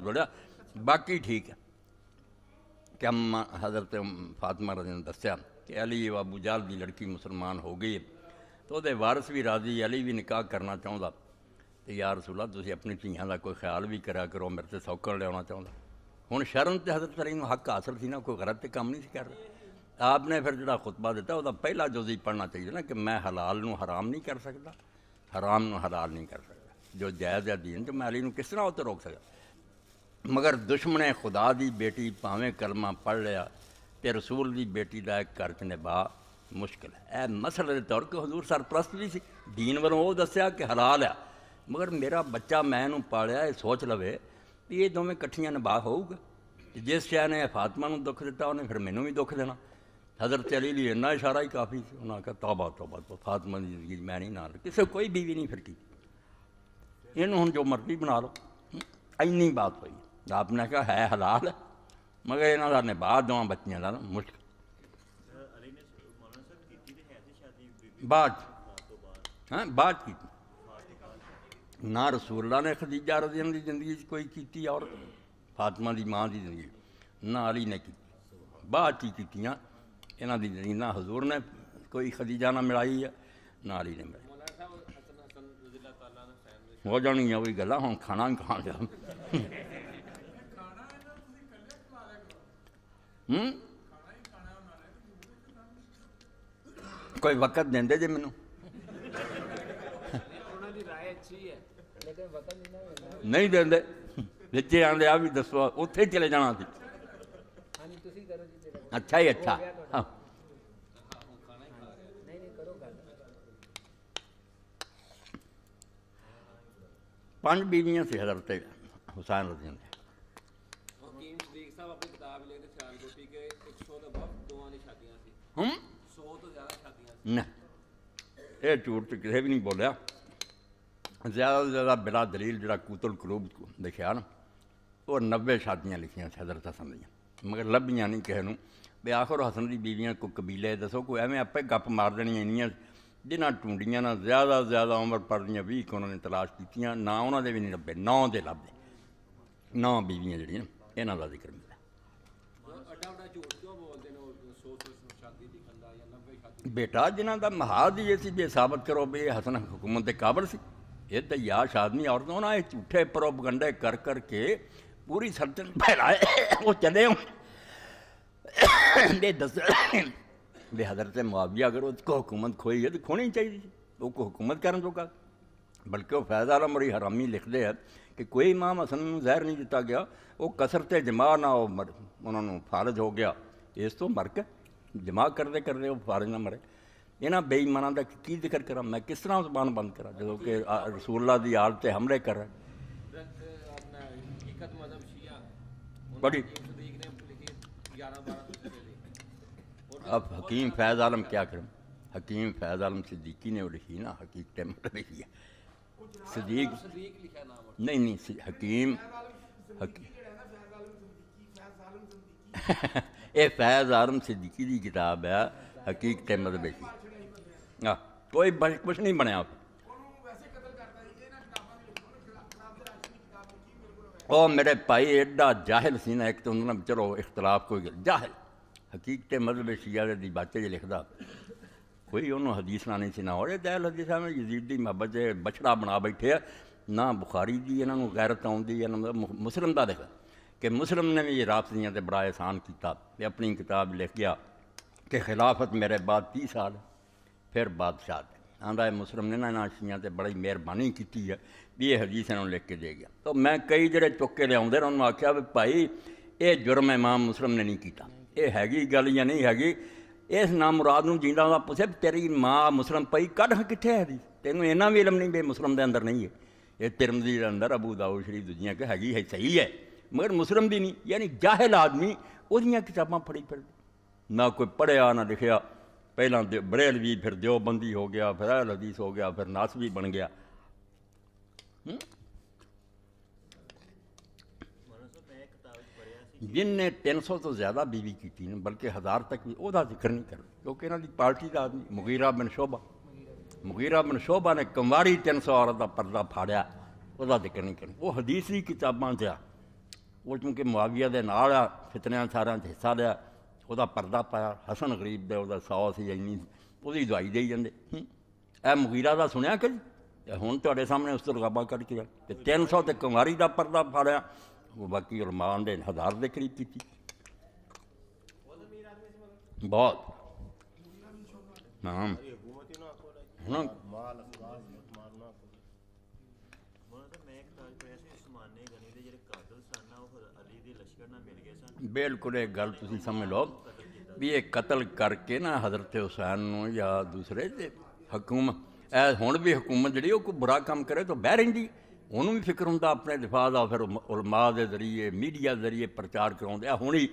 जोड़ा बाकी ठीक है क्या हज़रत फातमा रज ने दस्या कि अली बाबू जाल की लड़की मुसलमान हो गई तो वह वारस भी राजी अली भी निकाह करना चाहता तो यार सूला तुम अपनी धियां का कोई ख्याल भी करा करो मेरे से सौकड़ लिया चाहता हूँ शर्म तो हजरत अली हक हासिल थी ना कोई गलत काम नहीं कर रहा आपने फिर जो खुतबा दिता वह पहला जोजी पढ़ना चाहिए ना कि मैं हलाल हराम नहीं कर सकता हराम हलाल नहीं कर सकता जो जायज है दीन तो मैं अली किस तरह उत्तर रोक सकता मगर दुश्मन खुदा की बेटी भावें कलमा पढ़ लिया तो रसूल की बेटी का एक करच निभा मुश्किल है ए मसल के तौर के हजूर सरप्रस्त भी सी दीन वालों वह दस्या कि हलाल है मगर मेरा बच्चा मैं पालिया ये सोच लवे कि ये दोवें कट्ठिया निभा होगा जिस शह ने फातमा दुख दिता उन्हें फिर मैनू भी दुख देना हजरत चली लिए इन्ना इशारा ही काफ़ी उन्होंने कहा तौबा तौबा तो फातमा की जिंदगी मैं नहीं ना किसी कोई बीवी नहीं फिरकी ਇਹਨੂੰ ਹੁਣ ਜੋ ਮਰਜ਼ੀ ਬਣਾ ਲਓ ਐਨੀ ਬਾਤ ਹੋਈ ਆਪ ਨੇ ਕਿਹਾ ਹੈ ਹਲਾਲ ਮਗਰ ਇਹਨਾਂ ਦਾ ਨਿਭਾ ਦਵਾਂ ਬੱਚਿਆਂ ਦਾ ਮੁਸ਼ਕ ਬਾਅਦ ਹਾਂ ਬਾਅਦ ਕੀਤੀ ਨਾ ਰਸੂਲullah ਨੇ ਖਦੀਜਾ ਰਜ਼ੀ ਅੱਲਾਹ ਦੀ ਜ਼ਿੰਦਗੀ 'ਚ ਕੋਈ ਕੀਤੀ ਔਰਤ ਫਾਤਿਮਾ ਦੀ ਮਾਂ ਦੀ ਜ਼ਿੰਦਗੀ ਨਾ ਅਲੀ ਨੇ ਕੀਤੀ ਬਾਅਦ ਹੀ ਕੀਤੀਆਂ ਇਹਨਾਂ ਦੀ ਜ਼ਿੰਦਗੀ ਨਾ ਹਜ਼ੂਰ ਨੇ ਕੋਈ ਖਦੀਜਾ ਨਾ ਮਿਲਾਈ ਹੈ ਨਾ ਅਲੀ ਨੇ ਮਿਲਾਈ ਹੋ ਜਾਣੀਆਂ ਵੀ ਗੱਲਾਂ ਹੁਣ ਖਾਣਾ ਹੀ ਖਾਣ ਲਿਆ ਕੋਈ ਵਕਤ ਦਿੰਦੇ ਜੇ ਮੈਨੂੰ ਉਹਨਾਂ ਦੀ رائے ਅੱਛੀ ਹੈ ਲੇਕਿਨ ਵਕਤ ਨਹੀਂ ਨਹੀਂ ਦਿੰਦੇ ਵਿੱਚੇ ਆਂਦੇ ਆ ਵੀ ਦੱਸੋ ਉੱਥੇ ਚਲੇ ਜਾਣਾ ਸੀ ਹਾਂਜੀ ਤੁਸੀਂ ਕਰੋ ਜੀ ਅੱਛਾ ਹੀ ਅੱਛਾ पांच बीवियां से हजरत हुसैन रजी ने हम ये झूठ तो किसी भी नहीं बोलिया ज़्यादा तो ज़्यादा बिला दलील जरा कूतल कलूब लिखा ना वो नब्बे शादियां लिखिया हजरत हसन दियाँ मगर लभिया नहीं किसी आखिर हसन की बीवियां को कबीले दसो कोई एवं आपे गप मार देनी इन ਜਿਨ੍ਹਾਂ ਟੁੰਡੀਆਂ ਨਾਲ ਜ਼ਿਆਦਾ ਜ਼ਿਆਦਾ ਉਮਰ ਪਰਦੀਆਂ 20 ਉਹਨਾਂ ਨੇ ਤਲਾਸ਼ ਕੀਤੀਆਂ ਨਾ ਉਹਨਾਂ ਦੇ ਵੀ ਨਹੀਂ ਲੱਭੇ ਨਾ ਦੇ ਲੱਭੇ ਨਾ ਬੀਵੀਆਂ ਜਿਹੜੀਆਂ ਇਹਨਾਂ ਦਾ ਜ਼ਿਕਰ ਮਿਲਦਾ ਬੇਟਾ ਜਿਨ੍ਹਾਂ ਦਾ ਮਹਾਦ ਹੀ ਸੀ ਜੇ ਸਾਬਤ ਕਰੋ ਵੀ ਇਹ ਹਸਨ ਹਕੂਮਤ ਦੇ ਕਾਬਲ ਸੀ ਇਹ ਤਾਂ ਯਾ ਆਦਮੀ ਔਰਤੋਂ ਨਾ ਇਹ ਝੂਠੇ ਪ੍ਰੋਪਗੰਡੇ ਕਰ ਕਰਕੇ ਪੂਰੀ ਸਰਦਨ ਫੈਲਾਏ ਉਹ ਚਲੇ ਉਹ ਦੇ ਦੱਸ हजरत मुआवजा अगर उसको हुकूमत खोई है तो खोनी चाहिए तो उसको हुकूमत करने तो बल्कि वह फैज़ आलम और हरामी लिखते हैं कि कोई इमाम असन जहर नहीं दिता गया वह कसरते जमा ना हो मर उन्होंने फारज हो गया इस तो मर जमा करते करते फारज ना मरे इन्हों बेईमाना का की जिक्र करा मैं किस तरह जबान बंद करा जो कि रसूल्ला की आड़ हमले कर रहे बड़ी अब हकीम फैज़ आलम क्या करूँ हकीम फैज़ आलम सिद्दीकी ने लिखी ना हकीक टाइम लिखी है सदीक नहीं नहीं हकीम ये फैज़ आलम सिद्दीकी की किताब है हकीक टाइम लिखी कोई कुछ नहीं बनया ਉਹ मेरे भाई एडा ਜਾਹਲ सी ना एक तो ਉਹਨਾਂ ਨਾਲ ਚਲੋ ਇਖਤਲਾਫ ਕੋਈ हकीकत मजहब शिया बातें लिखता कोई उन्होंने हदीसा नहीं सुना और दहल हदी साहब जजीर की मोहब्बत बछड़ा बना बैठे ना बुखारी की इन्हों गैरत आँदी इन्होंने मुसलम का लिखा कि मुसलम ने भी रापसियाँ तो बड़ा एहसान किया अपनी किताब लिख गया कि खिलाफत मेरे बाद तीह साल फिर बादशाह आंधा मुसलम ने ना शिया से बड़ी मेहरबानी की है भी ये हदीस इन्होंने लिख के दे गया तो मैं कई जड़े चुके लिया आख्या भाई ये जुर्म इमाम मुसलम ने नहीं किया ਇਹ ਹੈਗੀ ਗੱਲ ਜਾਂ ਨਹੀਂ ਹੈਗੀ ਇਸ ਨਾਮ ਮੁਰਾਦ ਨੂੰ ਜਿੰਦਾ ਦਾ ਪੁੱਛੇ ਤੇਰੀ ਮਾਂ ਮੁਸਲਮ ਪਈ ਕੱਢ ਕਿੱਥੇ ਹੈ ਦੀ ਤੈਨੂੰ ਇਹਨਾਂ ਵੀ ਇਲਮ ਨਹੀਂ ਬੇ ਮੁਸਲਮ ਦੇ ਅੰਦਰ ਨਹੀਂ ਹੈ ਇਹ ਤਿਰਮਜ਼ੀ ਦੇ ਅੰਦਰ ਅਬੂ ਦਾਊਦ ਸ਼ਰੀਫ ਦੁਨੀਆ ਕਿ ਹੈਗੀ ਹੈ ਸਹੀ ਹੈ ਮਗਰ ਮੁਸਲਮ ਦੀ ਨਹੀਂ ਯਾਨੀ ਜਾਹਲ ਆਦਮੀ ਉਹਦੀਆਂ ਕਿਤਾਬਾਂ ਫੜੀ ਫਿਰ ਨਾ ਕੋਈ ਪੜਿਆ ਨਾ ਲਿਖਿਆ ਪਹਿਲਾਂ ਬਰੇਲਵੀ ਫਿਰ ਦਿਓਬੰਦੀ ਹੋ ਗਿਆ ਫਿਰ ਹਦੀਸ ਹੋ ਗਿਆ ਫਿਰ ਵੀ ਬਣ ਗਿਆ ਹੂੰ ਜਿਨਨੇ 300 ਤੋਂ ਜ਼ਿਆਦਾ ਬੀਵੀ ਕੀਤੀ ਨੇ ਬਲਕਿ ਹਜ਼ਾਰ ਤੱਕ ਵੀ ਉਹਦਾ ਜ਼ਿਕਰ ਨਹੀਂ ਕਰ ਕਿਉਂਕਿ ਇਹਨਾਂ ਦੀ ਪਾਰਟੀ ਦਾ ਆਦਮੀ ਮੁਗੀਰਾ ਬਨ ਸ਼ੋਭਾ ਮੁਗੀਰਾ ਬਨ ਸ਼ੋਭਾ ਨੇ ਕੰਵਾਰੀ 300 ਔਰਤ ਦਾ ਪਰਦਾ ਫਾੜਿਆ ਉਹਦਾ ਜ਼ਿਕਰ ਨਹੀਂ ਕਰ ਉਹ ਹਦੀਸ ਦੀ ਕਿਤਾਬਾਂ 'ਚ ਆ ਉਹ ਕਿਉਂਕਿ ਮੁਆਵਿਆ ਦੇ ਨਾਲ ਆ ਫਿਤਨਿਆਂ ਸਾਰਿਆਂ 'ਚ ਹਿੱਸਾ ਲਿਆ ਉਹਦਾ ਪਰਦਾ ਪਾਇਆ ਹਸਨ ਗਰੀਬ ਦੇ ਉਹਦਾ ਸੌ ਸੀ ਇੰਨੀ ਉਹਦੀ ਦਵਾਈ ਦੇਈ ਜਾਂਦੇ ਇਹ ਮੁਗੀਰਾ ਦਾ ਸੁਣਿਆ ਕਿ ਹੁਣ ਤੁਹਾਡੇ ਸਾਹਮਣੇ ਉਸ ਤੋਂ ਰਗਾਬਾ ਕੱਢ ਕੇ ਤੇ 300 ਤੇ ਕੁਮਾਰੀ ਦਾ ਪਰਦਾ ਫਾੜਿਆ बाकी और मालांडे ने हजार दे खरीद की बहुत हाँ तो तो बिल्कुल एक गल तो तुम समझ लो भी ये कतल करके ना हजरत हुसैन या दूसरे हुकूमत ए भी हुकूमत जी बुरा काम करे तो बह रही ਉਹਨੂੰ ਵੀ ਫਿਕਰ ਹੁੰਦਾ ਆਪਣੇ ਦਿਫਾ ਦਾ ਫਿਰ ਉਲਮਾ ਦੇ ਜ਼ਰੀਏ ਮੀਡੀਆ ਜ਼ਰੀਏ ਪ੍ਰਚਾਰ ਕਰਾਉਂਦੇ ਆ ਹੁਣੀ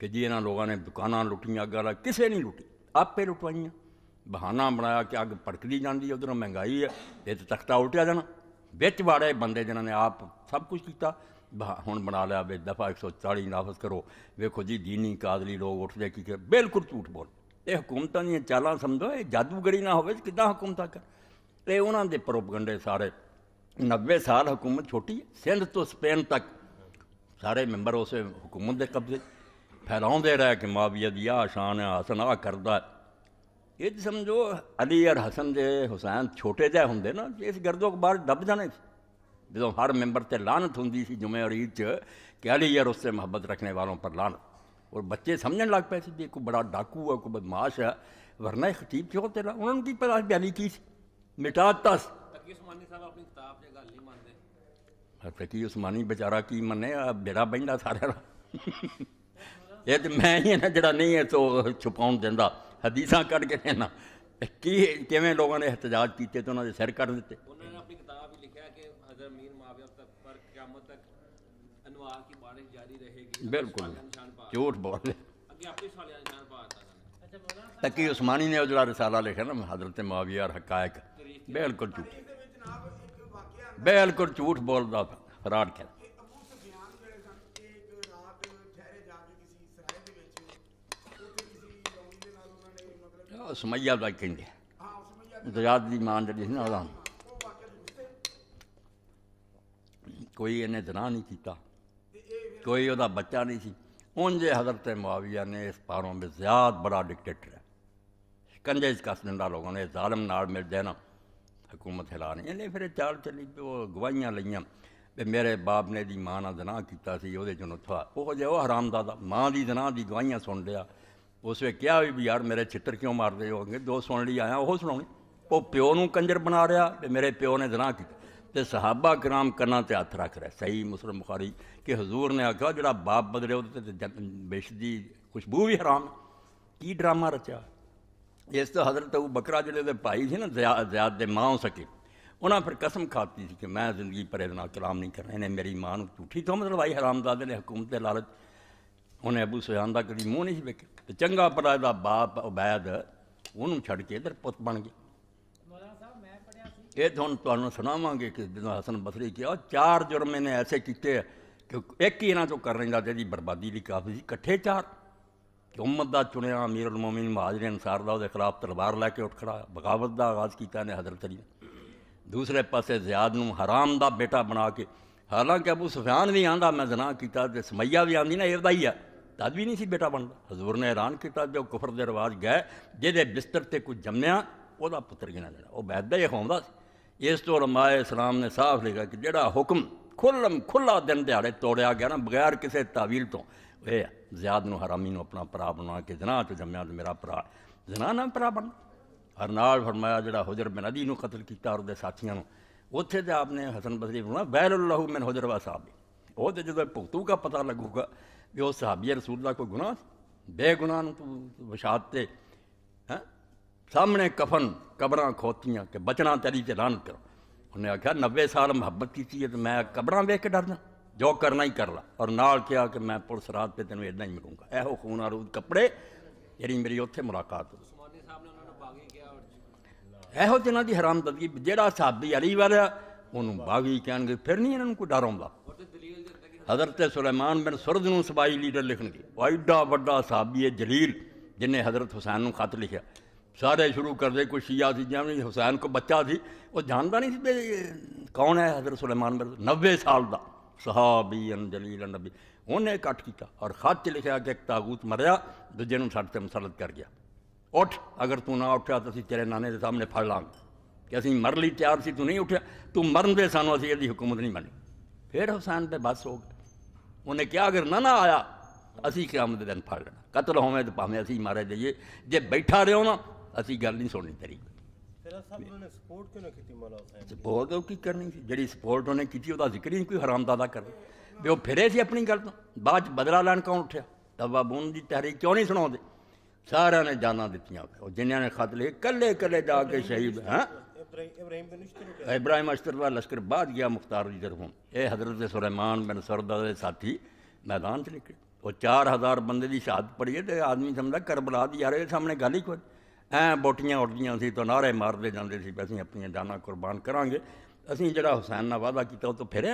ਕਿ ਜੀ ਇਹਨਾਂ ਲੋਕਾਂ ਨੇ ਦੁਕਾਨਾਂ ਲੁੱਟੀਆਂ ਅੱਗਾਂ ਦਾ ਕਿਸੇ ਨਹੀਂ ਲੁੱਟੀ ਆਪੇ ਲੁੱਟਵਾਈਆਂ ਬਹਾਨਾ ਬਣਾਇਆ ਕਿ ਅੱਗ ਪੜਕਦੀ ਜਾਂਦੀ ਹੈ ਉਧਰੋਂ ਮਹਿੰਗਾਈ ਹੈ ਇਹ ਤਾਂ ਤਖਤਾ ਉਲਟਿਆ ਜਾਣਾ ਵਿੱਚ ਵਾੜੇ ਬੰਦੇ ਜਿਨ੍ਹਾਂ ਨੇ ਆਪ ਸਭ ਕੁਝ ਕੀਤਾ ਹੁਣ ਬਣਾ ਲਿਆ ਵੇ ਦਫਾ 140 ਨਾਫਜ਼ ਕਰੋ ਵੇਖੋ ਜੀ دینی ਕਾਦਲੀ ਲੋਕ ਉੱਠਦੇ ਕੀ ਬਿਲਕੁਲ ਝੂਠ ਬੋਲ ਇਹ ਹਕੂਮਤਾਂ ਦੀਆਂ ਚਾਲਾਂ ਸਮਝੋ ਇਹ ਜਾਦੂਗਰੀ ਨਾ ਹੋਵੇ ਕਿਦਾਂ ਹਕੂਮਤਾਂ ਕਰ ਇਹ ਉਹਨਾਂ ਦੇ ਪ੍ਰੋਪਗੰਡੇ ਸਾਰੇ नब्बे साल हुकूमत छोटी है सिंध तो स्पेन तक सारे मैंबर उस हुकूमत के कब्जे फैलाव दे रहा है कि मावियत शान शान हसन आ करदा ये समझो अली और हसन जे हुसैन छोटे जहे होंगे ना इस के बार दब जाने जो हर मैंबर से लानत होंगी सी जुमे और ईद कि अली और उससे मोहब्बत रखने वालों पर लानत और बच्चे समझने लग पे भी कोई बड़ा डाकू है कोई बदमाश है वरना खतीब क्यों तेरा उन्होंने की पता अली की मिटाता फकीर उस्मानी बेचारा की मने बेड़ा बहिंदा सारे ये तो मैं ही है ना जरा नहीं है तो छुपा दिता हदीसा कड़ के देना किमें लोगों ने एहतजाज किए तो उन्होंने सिर कर दिते बिल्कुल झूठ बोल तकी उस्मानी ने जरा रिसाला लिखा ना हजरत मुआविया हकायक बिल्कुल झूठ ਬਿਲਕੁਲ ਝੂਠ ਬੋਲਦਾ ਹਰਾਨ ਕੇ ਸਮਈਆ ਦਾ ਕਹਿੰਦੇ ਦਰਿਆਦ ਦੀ ਮਾਂ ਜਿਹੜੀ ਸੀ ਨਾ ਉਹਦਾ ਕੋਈ ਇਹਨੇ ਦਰਾਂ ਨਹੀਂ ਕੀਤਾ ਕੋਈ ਉਹਦਾ ਬੱਚਾ ਨਹੀਂ ਸੀ ਉੰਜੇ ਹਜ਼ਰਤ ਮੁਆਵਿਆ ਨੇ ਇਸ ਪਾਰੋਂ ਵੀ ਜ਼ਿਆਦ ਬੜਾ ਡਿਕਟੇਟਰ ਹੈ ਕੰਜੇ ਇਸ ਕਸਨ ਦਾ ਲੋਗਾਂ ਨੇ ਜ਼ਾਲਮ ਨਾਲ ਮਿਲਦੇ ਨਾ हुकूमत हिला रही इन्हें फिर चाल चली तो गवाहियां लिया मेरे बाप ने दी माँ ने दनाह किया थोड़ा वह हरामदादा माँ की दना की गवाहियां सुन लिया उस क्या भी यार मेरे छित्र क्यों मार रहे हो दो सुन ली आया वह सुना वो प्यो न कंजर बना रहा मेरे प्यो ने दनाह किया तो सहाबा ग्राम कन्ना से हथ रख रहा सही मुस्लिम बुखारी कि हजूर ने आख्या जरा बाप बदले बिश की खुशबू भी हराम की ड्रामा रचा ਇਸ ਤੋਂ حضرت ਉਹ ਬਕਰਾ ਜਿਹੜੇ ਦੇ ਭਾਈ ਸੀ ਨਾ ਜ਼ਿਆਦ ਦੇ ਮਾਂ ਹੋ ਸਕੇ ਉਹਨਾਂ ਫਿਰ ਕਸਮ ਖਾਤੀ ਸੀ ਕਿ ਮੈਂ ਜ਼ਿੰਦਗੀ ਭਰ ਇਹਦੇ ਨਾਲ ਕਲਾਮ ਨਹੀਂ ਕਰਨਾ ਇਹਨੇ ਮੇਰੀ ਮਾਂ ਨੂੰ ਝੂਠੀ ਤੋਂ ਮਤਲਬ ਆਈ ਹਰਾਮਜ਼ਾਦੇ ਨੇ ਹਕੂਮਤ ਦੇ ਲਾਲਚ ਉਹਨੇ ਅਬੂ ਸੁਜਾਨ ਦਾ ਕਦੀ ਮੂੰਹ ਨਹੀਂ ਵੇਖਿਆ ਤੇ ਚੰਗਾ ਪਰ ਦਾ ਬਾਪ ਉਬੈਦ ਉਹਨੂੰ ਛੱਡ ਕੇ ਇਧਰ ਪੁੱਤ ਬਣ ਗਿਆ ਇਹ ਤੁਹਾਨੂੰ ਤੁਹਾਨੂੰ ਸੁਣਾਵਾਂਗੇ ਕਿ ਜਦੋਂ ਹਸਨ ਬਸਰੀ ਕਿਹਾ ਚਾਰ ਜੁਰਮ ਇਹਨੇ ਐਸੇ ਕੀਤੇ ਕਿ ਇੱਕ ਹੀ ਇਹਨਾਂ ਤੋਂ ਕਰ ਰਹਿੰਦਾ ਤੇ ਇਹਦੀ ਬਰਬਾਦੀ ਲਈ ਕਾਫੀ ਸੀ ਇਕੱਠੇ ਚਾਰ मुहम्मद का चुने अमीर उल अनुसार का अंसारदा खिलाफ़ तलवार लैके उठ खड़ा बगावत का आगाज़ किया ने हजरत अली ने दूसरे पास जयाद न हराम का बेटा बना के हालांकि अबू सुफियान भी आंता मैं जना किया तो समैया भी आँदी ना इरदा ही है तद भी नहीं बेटा बनता हजूर ने हैरान किया जो कुफर के रवाज गए जिसे बिस्तर से कुछ जमया वह पुत्र गिना देना वह बैदा ही खाऊँगा इस तौर माए इस्लाम ने साफ लिखा कि जोड़ा हुक्म खुल खुला दिन दिहाड़े तोड़िया गया ना बगैर किसी तावील तो ए जयाद न हरामी अपना भरा बना के जना चु जमया तो मेरा भरा जना ना भरा बन हरनाल फरमाया जरा हुजर बिन अदी कतल किया और साथियों को उत्थे तो आपने हसन बसरी बना बैर लहू मैन हुजरवा साहब वो तो जो भुगतूगा पता लगेगा भी उस हाबीए रसूल का कोई गुना बेगुना तू विषादते है सामने कफन कबर खोतियाँ के बचना तेरी चलान करो उन्हें आख्या नब्बे साल मुहब्बत की है तो मैं कबर वेख के डरना जो करना ही कर ला और नाल क्या कि मैं पुलिस रात पर तेन इदा ही मिलूंगा यहो खून आरूद कपड़े जी मेरी उत्थे मुलाकात यह जिन्हों की हरामदगी जोड़ा साबी अली वाला उन्होंने बागी कह फिर नहीं इन्हों को डर आता हजरत सुलेमान बिन सुरद न सबाई लीडर लिखने एडा व्डा साबी है जलील जिन्हें हजरत हुसैन खत लिखा सारे शुरू करते कोई शिया जमें हुसैन को बच्चा से वह जानता नहीं कौन है हजरत सुलेमान बिन नब्बे साल का ਸਹਾਬੀਨ ਜਲੀਲ ਨਬੀ ਉਹਨੇ ਇਕੱਠ ਕੀਤਾ ਔਰ ਖਤ ਲਿਖਿਆ ਕਿ ਇੱਕ ਤਾਗੂਤ ਮਰਿਆ ਦੂਜੇ ਨੂੰ ਸਾਡੇ ਤੇ ਮਸਲਤ ਕਰ ਗਿਆ ਉੱਠ ਅਗਰ ਤੂੰ ਨਾ ਉੱਠਿਆ ਤਾਂ ਅਸੀਂ ਤੇਰੇ ਨਾਨੇ ਦੇ ਸਾਹਮਣੇ ਫੜ ਲਾਂਗੇ ਕਿ ਅਸੀਂ ਮਰ ਲਈ ਤਿਆਰ ਸੀ ਤੂੰ ਨਹੀਂ ਉੱਠਿਆ ਤੂੰ ਮਰਨ ਦੇ ਸਾਨੂੰ ਅਸੀਂ ਇਹਦੀ ਹਕੂਮਤ ਨਹੀਂ ਮੰਨੀ ਫਿਰ ਹੁਸੈਨ ਤੇ ਬਸ ਹੋ ਗਿਆ ਉਹਨੇ ਕਿਹਾ ਅਗਰ ਨਾ ਨਾ ਆਇਆ ਅਸੀਂ ਕਿਆਮਤ ਦੇ ਦਿਨ ਫੜ ਲੈਣਾ ਕਤਲ ਹੋਵੇਂ ਤਾਂ ਭਾਵੇਂ ਅਸੀਂ ਮਾਰੇ ਜਾਈਏ ਜੇ ਬੈਠਾ ਰਿਓ ਨਾ ਅਸੀਂ ਗੱਲ ਨਹੀਂ ਸੁਣਨੀ ਤੇਰੀ ਸਪੋਰਟ ਉਹ ਕੀ ਕਰਨੀ ਸੀ ਜਿਹੜੀ ਸਪੋਰਟ ਉਹਨੇ ਕੀਤੀ ਉਹਦਾ ਜ਼ਿਕਰ ਹੀ ਕੋਈ ਹਰਾਮਦਾਦਾ ਕਰੇ ਵੀ ਉਹ ਫਿਰੇ ਸੀ ਆਪਣੀ ਗੱਲ ਤੋਂ ਬਾਅਦ ਚ ਬਦਲਾ ਲੈਣ ਕੌਣ ਉੱਠਿਆ ਤਵਾਬੂਨ ਦੀ ਤਹਿਰੀਕ ਕਿਉਂ ਨਹੀਂ ਸੁਣਾਉਂਦੇ ਸਾਰਿਆਂ ਨੇ ਜਾਨਾਂ ਦਿੱਤੀਆਂ ਉਹ ਜਿਨ੍ਹਾਂ ਨੇ ਖਤ ਲਏ ਕੱਲੇ ਕੱਲੇ ਜਾ ਕੇ ਸ਼ਹੀਦ ਹਾਂ इब्राहिम अश्तर का लश्कर बाद गया मुख्तार की तरफों ये हजरत सुलेमान बिन सरदा के साथी मैदान से निकले वो चार हज़ार बंदे की शहादत पड़ी है तो आदमी समझा करबला दी यार सामने गल ही कोई ऐ बोटिया उड़दिया सी तो नारे मारते जाते असं अपन जाना कुरबान करा असी जरा हुसैन ने वादा किया तो फिर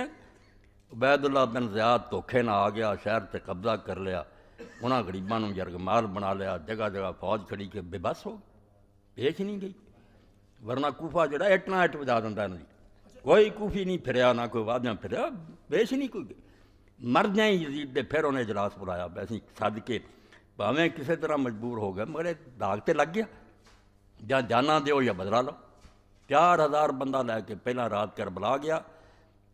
उबैदुल्ला बिन ज्याद धोखे न आ गया शहर से कब्जा कर लिया उन्होंने गरीबों जरगमाल बना लिया जगह जगह फौज खड़ी के बेबस हो पेश नहीं गई वरना कूफा जोड़ा इट ना इट बजा दिता इन्हें कोई कूफी नहीं फिर ना कोई वाधा फिर पेश नहीं कोई मर जाए यजीद ने फिर उन्हें इजलास बुलाया असं सद के भावें किसी तरह मजबूर हो गया मगर दाग तो लग गया ਜਾਂ ਜਾਨਾਂ ਦਿਓ ਜਾਂ ਬਦਲਾ ਲਓ 4000 ਬੰਦਾ ਲੈ ਕੇ ਪਹਿਲਾਂ ਰਾਤ ਕਰਬਲਾ ਗਿਆ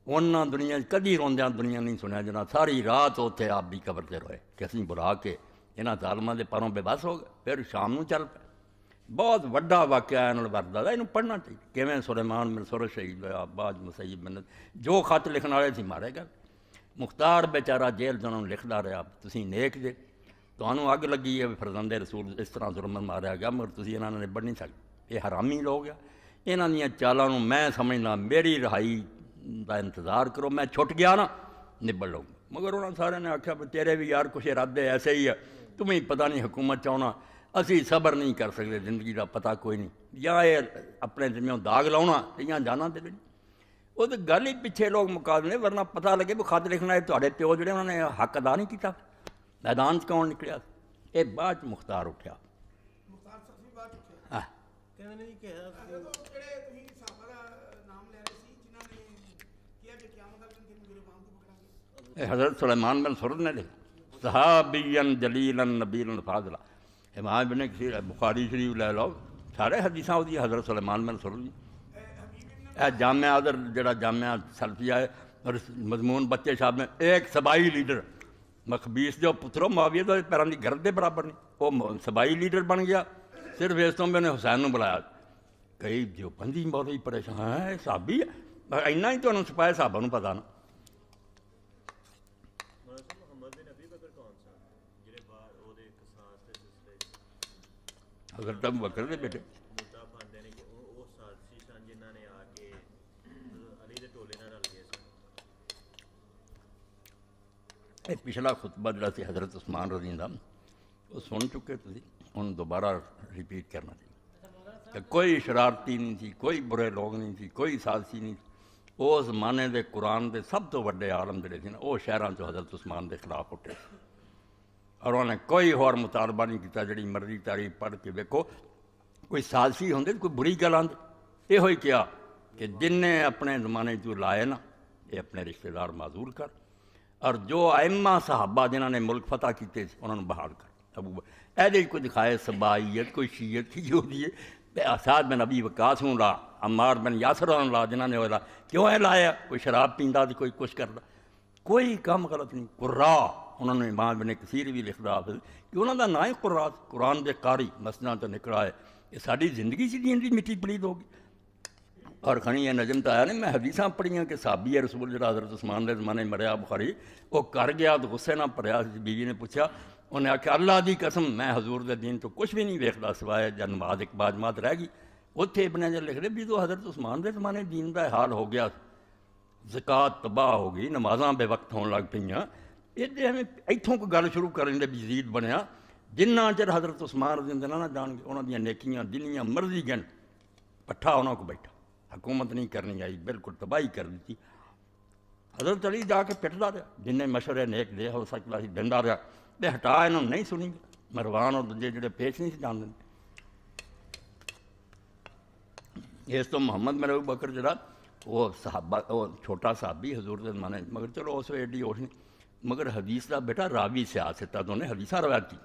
ਉਹਨਾਂ ਦੁਨੀਆ 'ਚ ਕਦੀ ਰੋਂਦਿਆਂ ਦੁਨੀਆ ਨਹੀਂ ਸੁਣਿਆ ਜਨਾ ਸਾਰੀ ਰਾਤ ਉੱਥੇ ਆਪ ਵੀ ਕਬਰ ਤੇ ਰੋਏ ਕਿ ਅਸੀਂ ਬੁਲਾ ਕੇ ਇਹਨਾਂ ਜ਼ਾਲਮਾਂ ਦੇ ਪਰੋਂ ਬੇਬਸ ਹੋ ਗਏ ਫਿਰ ਸ਼ਾਮ ਨੂੰ ਚੱਲ ਪਏ ਬਹੁਤ ਵੱਡਾ ਵਾਕਿਆ ਇਹਨਾਂ ਨਾਲ ਵਰਦਾ ਦਾ ਇਹਨੂੰ ਪੜ੍ਹਨਾ ਚਾਹੀਦਾ ਕਿਵੇਂ ਸੁਲੇਮਾਨ ਮਨਸੂਰ ਸ਼ਹੀਦ ਹੋਇਆ ਬਾਜ ਮਸਈਬ ਮਨ ਜੋ ਖਤ ਲਿਖਣ ਵਾਲੇ ਸੀ ਮਾਰੇ ਗਏ ਮੁਖਤਾਰ ਬੇਚਾਰਾ ਜੇਲ੍ਹ ਜਨੋਂ ਲਿਖਦਾ ਰਿਹਾ ਤੁਸੀਂ ਨੇਕ ਜੇ ਤੁਹਾਨੂੰ ਅੱਗ ਲੱਗੀ ਹੈ ਫਰਜ਼ੰਦ ਰਸੂਲ ਇਸ ਤਰ੍ਹਾਂ ਜ਼ੁਲਮ ਮਾਰਿਆ ਗਿਆ ਮਗਰ ਤੁਸੀਂ ਇਹਨਾਂ ਨਾਲ ਨਿਬੜ ਨਹੀਂ ਸਕਦੇ ਇਹ ਹਰਾਮੀ ਲੋਕ ਆ ਇਹਨਾਂ ਦੀਆਂ ਚਾਲਾਂ ਨੂੰ ਮੈਂ ਸਮਝਦਾ ਮੇਰੀ ਰਹਾਈ ਦਾ ਇੰਤਜ਼ਾਰ ਕਰੋ ਮੈਂ ਛੁੱਟ ਗਿਆ ਨਾ ਨਿਬੜ ਲਊਂਗਾ ਮਗਰ ਉਹਨਾਂ ਸਾਰਿਆਂ ਨੇ ਆਖਿਆ ਤੇਰੇ ਵੀ ਯਾਰ ਕੁਛ ਇਰਾਦੇ ਐਸੇ ਹੀ ਆ ਤੁਮੀ ਪਤਾ ਨਹੀਂ ਹਕੂਮਤ ਚਾਉਣਾ ਅਸੀਂ ਸਬਰ ਨਹੀਂ ਕਰ ਸਕਦੇ ਜ਼ਿੰਦਗੀ ਦਾ ਪਤਾ ਕੋਈ ਨਹੀਂ ਜਾਂ ਇਹ ਆਪਣੇ ਜਿਵੇਂ ਦਾਗ ਲਾਉਣਾ ਤੇ ਜਾਂ ਜਾਣਾ ਤੇ ਲਈ ਉਹ ਤਾਂ ਗੱਲ ਹੀ ਪਿੱਛੇ ਲੋਕ ਮੁਕਾਬਲੇ ਵਰਨਾ ਪਤਾ ਲੱਗੇ ਵੀ ਖਤ ਲਿਖਣਾ ਇਹ ਤੁਹਾਡੇ ਪਿਓ ਜਿਹੜੇ ਉਹਨਾਂ ਨੇ ਹੱਕ ਅਦਾ ਨਹੀਂ ਕੀਤਾ मैदान से कौन निकलिया ये बाद मुख्तार उठा हाँ। तो तो मतलब हजरत सुलेमान बिन सुर ने लिखा सहाबीन जलीलन नबीलन फाजला इमाम बिन कसीर बुखारी शरीफ ले लो सारे हदीसा वो हजरत सुलेमान बिन सुर ए जामिया अदर जरा जामिया सल्फिया मजमून बच्चे साहब में एक सबाई लीडर मखबीस जो पुत्रों माविया का तो पैरों की गर्द के बराबर ने वो सबाई लीडर बन गया सिर्फ इस तुम मैंने हुसैन बुलाया कई जो दौपंधी बहुत ही परेशान है हिसाबी है इन्ना ही तो सिपाही हिसाबों पता ना अगर तब बकर बेटे ਇਹ ਪਿਛਲਾ ਖੁਤਬਾ ਜਿਹੜਾ ਸੀ ਹਜ਼ਰਤ ਉਸਮਾਨ ਰਜ਼ੀ ਦਾ ਉਹ ਸੁਣ ਚੁੱਕੇ ਤੁਸੀਂ ਹੁਣ ਦੁਬਾਰਾ ਰਿਪੀਟ ਕਰਨਾ ਸੀ ਕਿ ਕੋਈ ਸ਼ਰਾਰਤੀ ਨਹੀਂ ਸੀ ਕੋਈ ਬੁਰੇ ਲੋਕ ਨਹੀਂ ਸੀ ਕੋਈ ਸਾਜ਼ੀ ਨਹੀਂ ਉਹ ਜ਼ਮਾਨੇ ਦੇ ਕੁਰਾਨ ਦੇ ਸਭ ਤੋਂ ਵੱਡੇ ਆਲਮ ਜਿਹੜੇ ਸੀ ਨਾ ਉਹ ਸ਼ਹਿਰਾਂ 'ਚੋਂ ਹਜ਼ਰਤ ਉਸਮਾਨ ਦੇ ਖਿਲਾਫ ਉੱਠੇ ਸੀ ਔਰ ਉਹਨੇ ਕੋਈ ਹੋਰ ਮੁਤਾਲਬਾ ਨਹੀਂ ਕੀਤਾ ਜਿਹੜੀ ਮਰਜ਼ੀ ਤਾਰੀਫ ਪੜ੍ਹ ਕੇ ਵੇਖੋ ਕੋਈ ਸਾਜ਼ੀ ਹੁੰਦੇ ਕੋਈ ਬੁਰੀ ਗੱਲ ਆਂਦੀ ਇਹੋ ਹੀ ਕਿਹਾ ਕਿ ਜਿੰਨੇ ਆਪਣੇ ਜ਼ਮਾਨੇ 'ਚ ਲਾਏ ਨਾ ਇਹ ਆਪਣੇ ਰਿਸ਼ਤੇਦਾਰ ਮਾਜ਼ੂਰ ਕਰ और जो अम्मा साहबा जिन्होंने मुल्क फतह किए उन्होंने बहाल कर अबू ए कोई दिखाए सबाईयत कोई शीयत की जो दिए आसाद बिन अबी वकास हूँ ला अमार बिन यासर ला जिन्होंने ला क्यों है लाया कोई शराब पींदा तो कोई कुछ करता कोई काम गलत नहीं कुर्रा उन्होंने इमाम बिन कसीर भी लिखता हाफिज कि उन्होंने ना ही कुर्रा कुरान के कारी मसलों तो निकला है ये साड़ी जिंदगी से जीने मिट्टी पलीद होगी और खनी यह नजम तो आया नहीं मैं हदीसा पढ़िया कि साबी है रसूल जरा हजरत उस्मान के जमाने मरिया बुखारी वो कर गया तो गुस्से ना भरया बीवी ने पूछा उन्हें आख्या अल्लाह की कसम मैं हजूर के दिन तो कुछ भी नहीं वेखता सिवाय जनवाद एक बाजमात रह गई उत्थे अपने जो लिख रहे भी तो हजरत उस्मान के जमाने दीन का हाल हो गया जक़ात तबाह हो गई नमाजा बेवक्त होने लग पे ਇਹਦੇ ਐਵੇਂ ਇੱਥੋਂ ਕੋ ਗੱਲ ਸ਼ੁਰੂ ਕਰਨ ਦੇ जिन्ना चर हजरत ਚਿਰ ਹਜ਼ਰਤ ਉਸਮਾਨ ਰਜ਼ੀ ਅੱਲਾਹ ਨਾ ਜਾਣ ਉਹਨਾਂ ਦੀਆਂ ਨੇਕੀਆਂ ਜਿੰਨੀਆਂ ਮਰਜ਼ੀ ਗਣ ਪੱਠਾ हुकूमत नहीं करनी आई बिल्कुल तबाही कर दी हजरत अली जाके पिटदा रहा जिन्हें मशरे नेक दे हो सकता ही दिता रहा तो हटा इन्हों नहीं सुनी मरवान और दूजे जोड़े पेश नहीं जानते इस तो मुहम्मद मेरे बकर जरा वो साहबा वो छोटा साहबी हजूर के माने मगर चलो उस एडी नहीं मगर हदीस का बेटा रावी सियासत उन्हें हदीसा रवायत की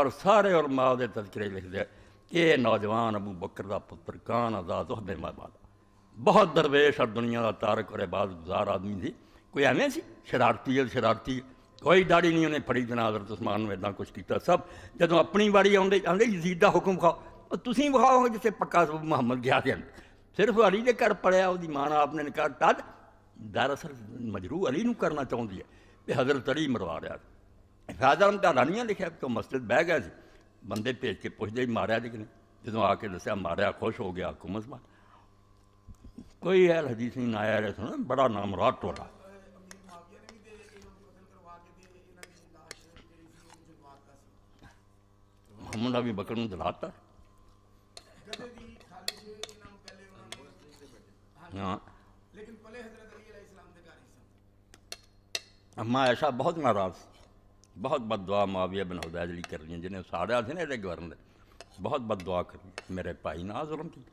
और सारे और माँ के तस्करे लिखते ये नौजवान अबू बकर का पुत्र कान आजाद हमें माँ बहुत दरवेश और दुनिया का तारक और बाज गुजार आदमी थी कोई एम सी शरारती है शरारती कोई दाड़ी नहीं उन्हें फड़ी देना हजरत उस्मान में इदा कुछ किया सब जो अपनी बारी आते जीत का हुक्म खाओ तुम विखाओ जिससे पक्का मुहम्मद गया थे सिर्फ अली के घर पड़िया वो माँ आपने ने तद दरअसल मजरू अली करना चाहती है तो हजरत अली मरवा रहा फायदा तो नहीं लिखा तो मस्जिद बह गया बंदे भेज के पूछते मारिया कि नहीं जो आके दसिया मारिया खुश हो गया हुकूमत मान कोई यार हदीस नहीं आया है सुना बड़ा नामरात टोला मुंडा भी बकर दिलाता हाँ अम्मा ऐसा बहुत नाराज बहुत बद दुआ माविया बिन हदैज अली कर रही जिन्हें सारा थे ना गवर्नर बहुत बद दुआ कर मेरे भाई ना जुलम की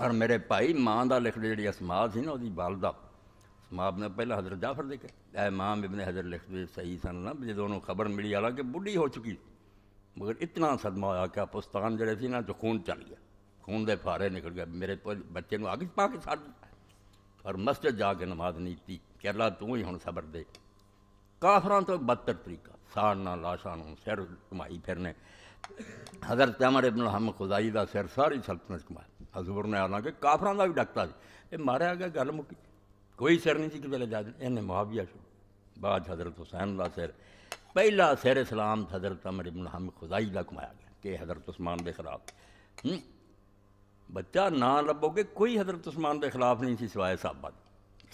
और मेरे भाई माँ का लिख जी समाध से ना वो बल का ने पहला हजर जाफर देखे ऐ माँ बिबने हजर लिखते सही सन ना जो खबर मिली हालांकि कि बुढ़ी हो चुकी मगर इतना सदमा होया क्या पुस्तान जोड़े थे ना जो खून चल गया खून के फारे निकल गए मेरे बच्चे अग पा के छ और मस्जिद जाके नमाज नीति केरला तू ही हूँ सबर दे काफर तो बदतर तरीका साड़ना लाशा सिर घुमाई फिरने हजरत अमर इबन हम खुदाई का सिर सारी सल्तनत घुमाए अकबर ने आना के काफर का भी डाकता से मारा गया गल मुकी कोई सिर नहीं किसी वे जा इन्हें मुआविया बाद हजरत हुसैन का सिर पहला सिर इस्लाम हजरत अमर मुनहम हम खुदाई का कमाया गया कि हजरत उस्मान के खिलाफ बच्चा ना लगोगे कोई हजरत उस्मान के खिलाफ नहीं सी सिवाए साहबा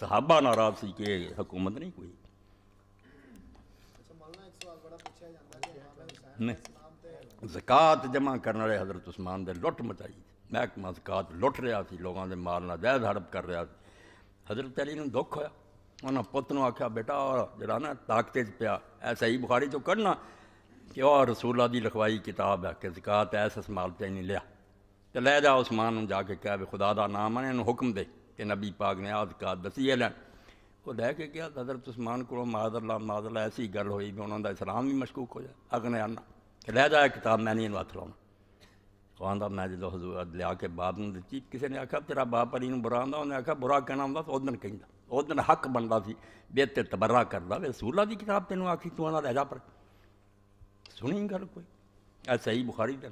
साहबा नाराज सी कि हुकूमत नहीं कोई नहीं जकात जमा करने वाले हजरत उस्मान ने लुट मचाई महकमा सकात लुट रहा है लोगों के माल नैद हड़प कर रहा है हजरत अली दुख होया उन्हें पुत आख्या बेटा और जरा ना ताकते पिया ए सही बुखारी तो कड़ना कि वह रसूला की लिखवाई किताब है कि जकात इस समाल से नहीं लिया तो लै जा उस मान जाके कह भी खुदा का नाम आने इन हुक्म दे कि नबी पाग ने आज कात दसी है लैन वो लह के क्या हजरत उस्मान को मादरला मादरला ऐसी गल हुई भी उन्होंने इस्लाम भी मशकूक हो जाए अगने आना कि लह जाए किताब मैं नहीं इन हथ लाना ਕਹਿੰਦਾ ਮੈਂ ਜਦੋਂ ਹਜ਼ੂਰ ਲਿਆ ਕੇ ਬਾਪ ਨੂੰ ਦਿੱਤੀ ਕਿਸੇ ਨੇ ਆਖਿਆ ਤੇਰਾ ਬਾਪ ਅਰੀ ਨੂੰ ਬੁਰਾ ਆਂਦਾ ਉਹਨੇ ਆਖਿਆ ਬੁਰਾ ਕਹਿਣਾ ਹੁੰਦਾ ਉਸ ਦਿਨ ਕਹਿੰਦਾ ਉਸ ਦਿਨ ਹੱਕ ਬਣਦਾ ਸੀ ਬੇ ਤੇ ਤਬਰਰਾ ਕਰਦਾ ਵੇ ਸੂਲਾ ਦੀ ਕਿਤਾਬ ਤੈਨੂੰ ਆਖੀ ਤੂੰ ਆਣਾ ਲੈ ਜਾ ਪਰ ਸੁਣੀ ਗੱਲ ਕੋਈ ਆ ਸਹੀ ਬੁਖਾਰੀ ਦਾ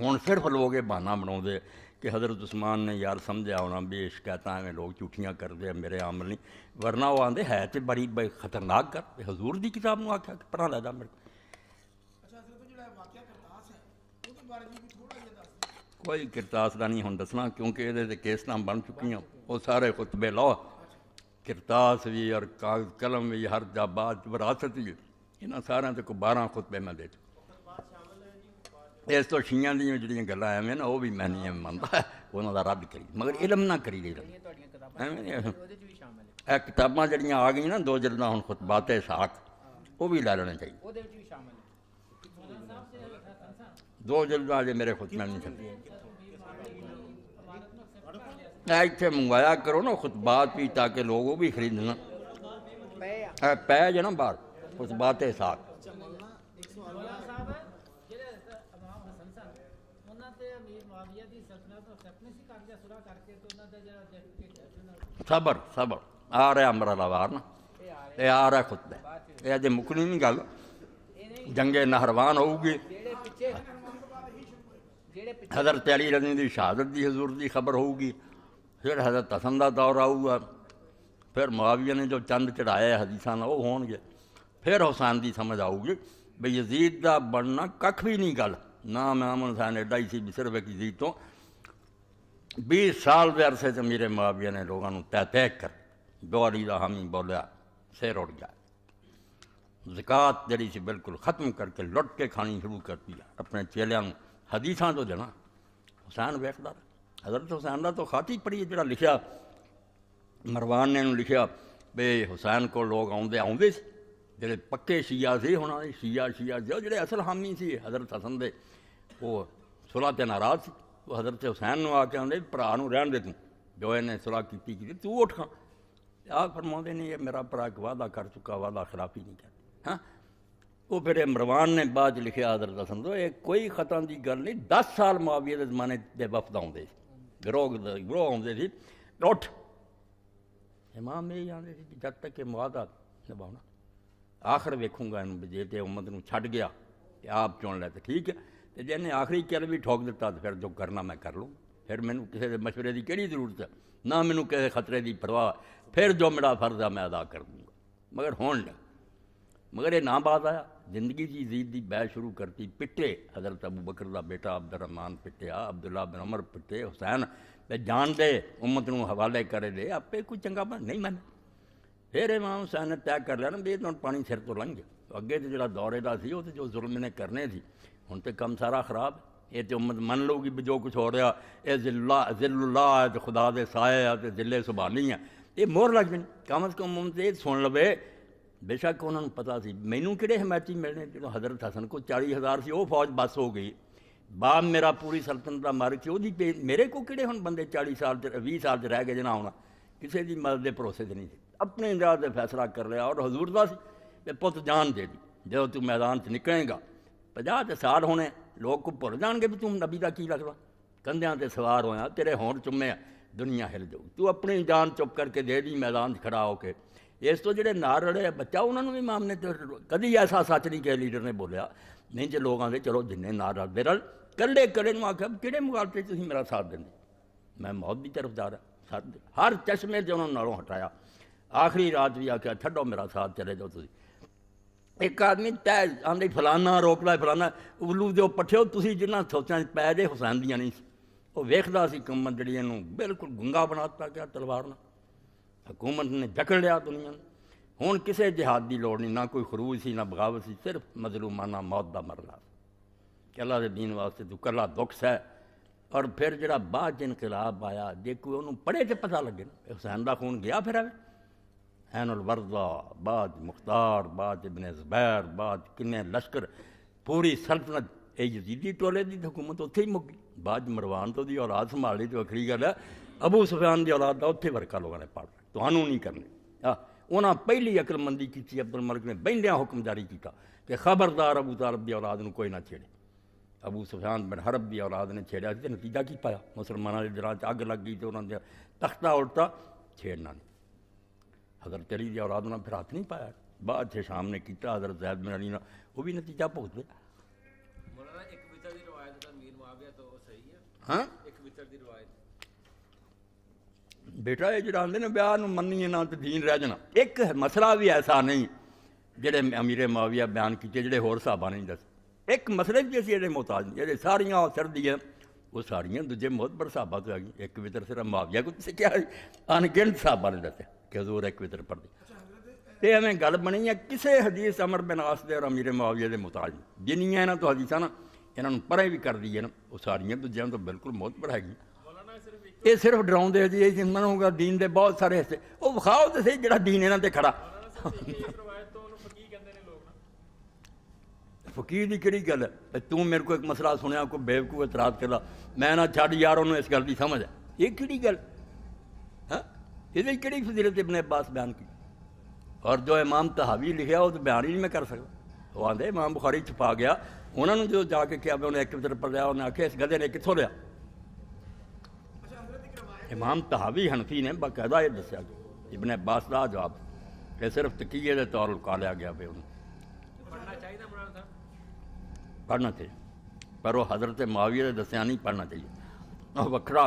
ਹੁਣ ਫਿਰ ਲੋਗੇ ਬਹਾਨਾ ਬਣਾਉਂਦੇ कि हज़रत उस्मान ने यार समझा होना भी शिकायत में लोग झूठियाँ करते मेरे अमल नहीं वरना वो आते है तो बड़ी बड़ी खतरनाक कर हजूर की किताब में आख्या पढ़ा लगता मेरे को कोई किरतास का नहीं हम दसना क्योंकि ਇਹਦੇ बन चुकी हैं वो सारे खुतबे ਖੁਤਬੇ किरतास भी और कागज कलम भी हर जाबाद विरासत भी इन्होंने सारे तो बारह खुतबे मैं दे इस तो शिया दी जी गल एवं ना वह भी मैं नहीं मानता उन्होंने रद्द करी मगर इलम ना करी गई एवं किताबा जड़िया आ गई ना दो जल्दा हूँ खुतबाते साख वह भी ला लेना चाहिए दो जल्दा आज मेरे खुतबे नहीं चलते ऐड से मंगवाया करो ना बात भी ताकि लोगों भी खरीदना हाँ, पै जो ना बार उस बात साथ सबर सबर आ रहा अमरा वार ना ये आ रहा खुद यह अजे मुकनी नहीं गल जंगे नहरवान होगी हजरत अली रजनी की शहादत की हजूर की खबर होगी फिर हजरत हसन का दौर आऊगा फिर मुआविया ने जो चंद चढ़ाया हदीसा ने वह हो फिर हुसैन की समझ आऊगी भी यजीत का बनना कख भी नहीं गल ना मैं अमन हुसैन एडा ही सी सिर्फ एक यजीत तो भी साल के अरसे मेरे मुआविया ने लोगों को तय तय कर दुआरी का हामी बोलिया सिर उड़ गया जिकात जड़ी सी बिल्कुल खत्म करके लुट के खाने शुरू करती है अपने चेलियां हदीसा तो देना हुसैन वेखदार हजरत हुसैन का तो खत ही पढ़िए जरा लिखा मरवान ने लिखा बे हुसैन को लोग आते आते जे पक्के शीया से हूँ शीया शीया जो जो असल हामी से हजरत हसन के सुलह से नाराज से वो हजरत हुसैन आके आते भरा रहन दे तू जो इन्हें सुलह की तू उठा खा आ फरमाते नहीं मेरा भरा एक वादा कर चुका वादा खराब ही नहीं कर हाँ? वो फिर मरवान ने बाद लिखे हजरत हसन तो ये कोई खतम की गल नहीं दस साल मुआविया जमाने के वफद आते ग्रोह 그러거든 इमाम 노트 내 마음에 안에 잡다게 뭐하다 ने भावना आखिर देखूंगा इन जेते उम्मत को छड़ गया आप चुन लेते तो ठीक है तो जैसे आखिरी चल भी ठोक दिता तो फिर जो करना मैं कर लूँ फिर मैं किसी मशवरे की कि जरूरत है ना मैं किसी खतरे की परवाह फिर जो मेरा फर्ज है मैं अदा कर दूँगा मगर हूँ नहीं मगर ये ना बात आया जिंदगी की जीत की बैह शुरू करती पिटे हजरत अबू बकर का बेटा अब्दुलरमान पिटिया अब्दुल्ला बिन अमर पिटे हुसैन जान दे उम्मत न हवाले करे दे आपे कोई चंगा बन नहीं मन फिर इमाम हुसैन ने तय कर लिया ना भी हम पानी सिर तो लंघ अगे तो जो दौरे का सी जो जुल्म ने करने थी हूँ तो कम सारा खराब ये तो उम्मत मन लूगी भी जो कुछ हो रहा यह जिल्ला जिलुल्ला है तो खुदा दे साए तो जिले सुबानी है ये मोर लग जाने कम अज कम उम्मत सुन लवे ਬੇਸ਼ੱਕ ਉਹਨਾਂ ਨੂੰ ਪਤਾ ਸੀ ਮੈਨੂੰ ਕਿਹੜੇ ਹਮਾਇਤੀ ਮਿਲਣੇ ਜਦੋਂ ਹਜ਼ਰਤ ਹਸਨ ਕੋ 40000 ਸੀ ਉਹ ਫੌਜ ਬਸ ਹੋ ਗਈ ਬਾਪ ਮੇਰਾ ਪੂਰੀ ਸਲਤਨਤ ਦਾ ਮਾਰਕ ਸੀ ਉਹਦੀ ਮੇਰੇ ਕੋ ਕਿਹੜੇ ਹੁਣ ਬੰਦੇ 40 ਸਾਲ ਤੇ 20 ਸਾਲ ਤੇ ਰਹਿ ਗਏ ਜਨਾ ਹੁਣ ਕਿਸੇ ਦੀ ਮਦਦ ਦੇ ਭਰੋਸੇ ਤੇ ਨਹੀਂ ਸੀ ਆਪਣੇ ਅੰਦਾਜ਼ ਦਾ ਫੈਸਲਾ ਕਰ ਲਿਆ ਔਰ ਹਜ਼ੂਰ ਦਾ ਸੀ ਤੇ ਪੁੱਤ ਜਾਨ ਦੇ ਦੀ ਜਦੋਂ ਤੂੰ ਮੈਦਾਨ 'ਚ ਨਿਕਲੇਗਾ 50 ਤੇ ਸਾਲ ਹੋਣੇ ਲੋਕ ਕੋ ਭੁੱਲ ਜਾਣਗੇ ਵੀ ਤੂੰ ਨਬੀ ਦਾ ਕੀ ਲੱਗਦਾ ਕੰਧਿਆਂ ਤੇ ਸਵਾਰ ਹੋਇਆ ਤੇਰੇ ਹੋਂਠ ਚੁੰਮੇ ਦੁਨੀਆ ਹਿਲ ਜਾਊ ਤੂੰ ਆਪਣੀ ਜਾਨ ਚੁੱਪ ਕਰਕੇ ਦੇ ਦੀ ਮੈਦਾਨ 'ਚ ਖੜਾ ਹੋ ਕੇ ਇਸ ਤੋਂ ਜਿਹੜੇ ਨਾਲ ਰੜੇ ਬੱਚਾ ਉਹਨਾਂ ਨੂੰ ਵੀ ਮਾਮਨੇ ਤੇ ਕਦੀ ਐਸਾ ਸੱਚ ਨਹੀਂ ਕਿਹਾ ਲੀਡਰ ਨੇ ਬੋਲਿਆ ਨਹੀਂ ਜੇ ਲੋਕਾਂ ਦੇ ਚਲੋ ਜਿੰਨੇ ਨਾਲ ਰੜਦੇ ਰਲ ਕੱਲੇ ਕੱਲੇ ਨੂੰ ਆਖਿਆ ਕਿਹੜੇ ਮੁਕਾਬਲੇ ਤੁਸੀਂ ਮੇਰਾ ਸਾਥ ਦਿੰਦੇ ਮੈਂ ਮੌਤ ਦੀ ਤਰਫਦਾਰ ਹਾਂ ਹਰ ਚਸ਼ਮੇ ਦੇ ਉਹਨਾਂ ਨਾਲੋਂ ਹਟਾਇਆ ਆਖਰੀ ਰਾਤ ਵੀ ਆਖਿਆ ਛੱਡੋ ਮੇਰਾ ਸਾਥ ਚਲੇ ਜਾਓ ਤੁਸੀਂ ਇੱਕ ਆਦਮੀ ਤੈ ਆਂਦੇ ਫਲਾਨਾ ਰੋਕਲਾ ਫਲਾਨਾ ਉਲੂ ਦੇ ਪੱਠੇ ਤੁਸੀਂ ਜਿੰਨਾ ਸੋਚਾਂ ਪੈ ਦੇ ਹੁਸੈਨ ਦੀਆਂ ਨਹੀਂ ਉਹ ਵੇਖਦਾ ਸੀ ਕੰਮਨ ਜਿਹੜੀ ਨੂੰ ਬਿਲਕੁਲ ਗੁੰਗਾ ਬਣਾਤਾ ਗਿਆ ਤਲਵਾਰ ਨਾਲ हुकूमत ने जकड़ लिया दुनिया ने हूँ किसी जिहाद की लड़ नहीं ना कोई खरूज सी ना बगावत सी सिर्फ मजलूमाना मौत का मरला कला के दीन वास्ते तू कला दुख है और फिर जो बाद च इनकलाब आया जे कोई उन्होंने पढ़े तो पता लगे हुसैन का खून गया फिर अवे हैन उल वर्दा बाद मुख्तार बाद इबन जबैर बाद किन्ने लश्कर पूरी सल्तनत ये यजीदी टोले की हुकूमत उत्थे ही मुक्की बाद मरवान तो दी औलाद संभाली तो वक्री गल है अबू सुफान की औलाद का उत्थे वर्का लोगों ने पढ़ तो नहीं करने हाँ, उन्हें पहली अकलमंदी की अब्दुल मलिक ने बहद बहद्या जारी किया कि खबरदार अबू तारब की औलाद न कोई ना छेड़े अबू सुफियान बिन हरब की औलाद ने छेड़ा तो नतीजा की पाया मुसलमान के दिलों अग लग गई तो उन्होंने तख्ता उल्टा छेड़ना नहीं हजर तेरी की औलाद उन्हें फिर हाथ नहीं पाया बाद शाम ने किया हजर जैद बिन अली वो भी नतीजा भुगत गया तो हाँ बेटा ये जो आते ब्याह मनिए ना तो दीन रह जाना एक मसला भी ऐसा नहीं जेडे अमीरे माविया बयान किए जो होर हिसाबा नहीं दस एक मसले भी असं जो मुहताज नहीं जो सारिया सर दी वो सारिया दूजे मोहत पर हिसाबा तो है एक पितर सिर्फ माविया को सीख्या अनगिणत हिसाबा ने दस कदर एक पितर पर तो एवं गल बनी है किसी हदीस अमर बिनास के और अमीरे मुआवजे के मुताज जिन्हिया इन्हों तो हदीसा ना इन्हों पर भी कर दी है ना वो सारिया दूजे तो बिल्कुल मोहत पर हैगी ਇਹ ਸਿਰਫ ਡਰਾਉਂਦੇ ਜੀ ਇਹ ਜਿੰਨਾਂ ਨੂੰ ਹੋਗਾ دین ਦੇ ਬਹੁਤ ਸਾਰੇ ਹਿੱਸੇ ਉਹ ਵਿਖਾਓ ਤੇ ਸਹੀ ਜਿਹੜਾ دین ਇਹਨਾਂ ਤੇ ਖੜਾ ਫਕੀਰ ਦੀ ਕਿਹੜੀ ਗੱਲ ਹੈ ਤੂੰ ਮੇਰੇ ਕੋਲ ਇੱਕ ਮਸਲਾ ਸੁਣਿਆ ਕੋਈ ਬੇਵਕੂਫ ਇਤਰਾਜ਼ ਕਰਦਾ ਮੈਂ ਨਾ ਛੱਡ ਯਾਰ ਉਹਨੂੰ ਇਸ ਗੱਲ ਦੀ ਸਮਝ ਹੈ ਇਹ ਕਿਹੜੀ ਗੱਲ ਹਾਂ ਇਹਦੇ ਕਿਹੜੀ ਫਜ਼ੀਲਤ ਇਬਨ ਅਬਾਸ ਬਿਆਨ ਕੀ ਔਰ ਜੋ ਇਮਾਮ ਤਹਾਵੀ ਲਿਖਿਆ ਉਹ ਤਾਂ ਬਿਆਨ ਹੀ ਨਹੀਂ ਮੈਂ ਕਰ ਸਕਦਾ ਉਹ ਆਂਦੇ ਇਮਾਮ ਬੁਖਾਰੀ ਛਪਾ ਗਿਆ ਉਹਨਾਂ ਨੂੰ ਜਦੋਂ ਜਾ ਕੇ ਕਿਹਾ ਉਹਨੇ ਇੱਕ ਤਰਫ ਪੜਿਆ ਉਹਨੇ ਆਖਿਆ ਇਸ ਗਧੇ ਨੇ ਕਿੱਥੋਂ ਲਿਆ इमाम तहावी हनफी ने बकायदा यह दसा जो इबन अब्बास का जवाब यह सिर्फ तकीए के तौर लुका लिया गया पे उन्हें पढ़ना चाहिए पर वह हजरत मावी ने दसिया नहीं पढ़ना चाहिए वक्रा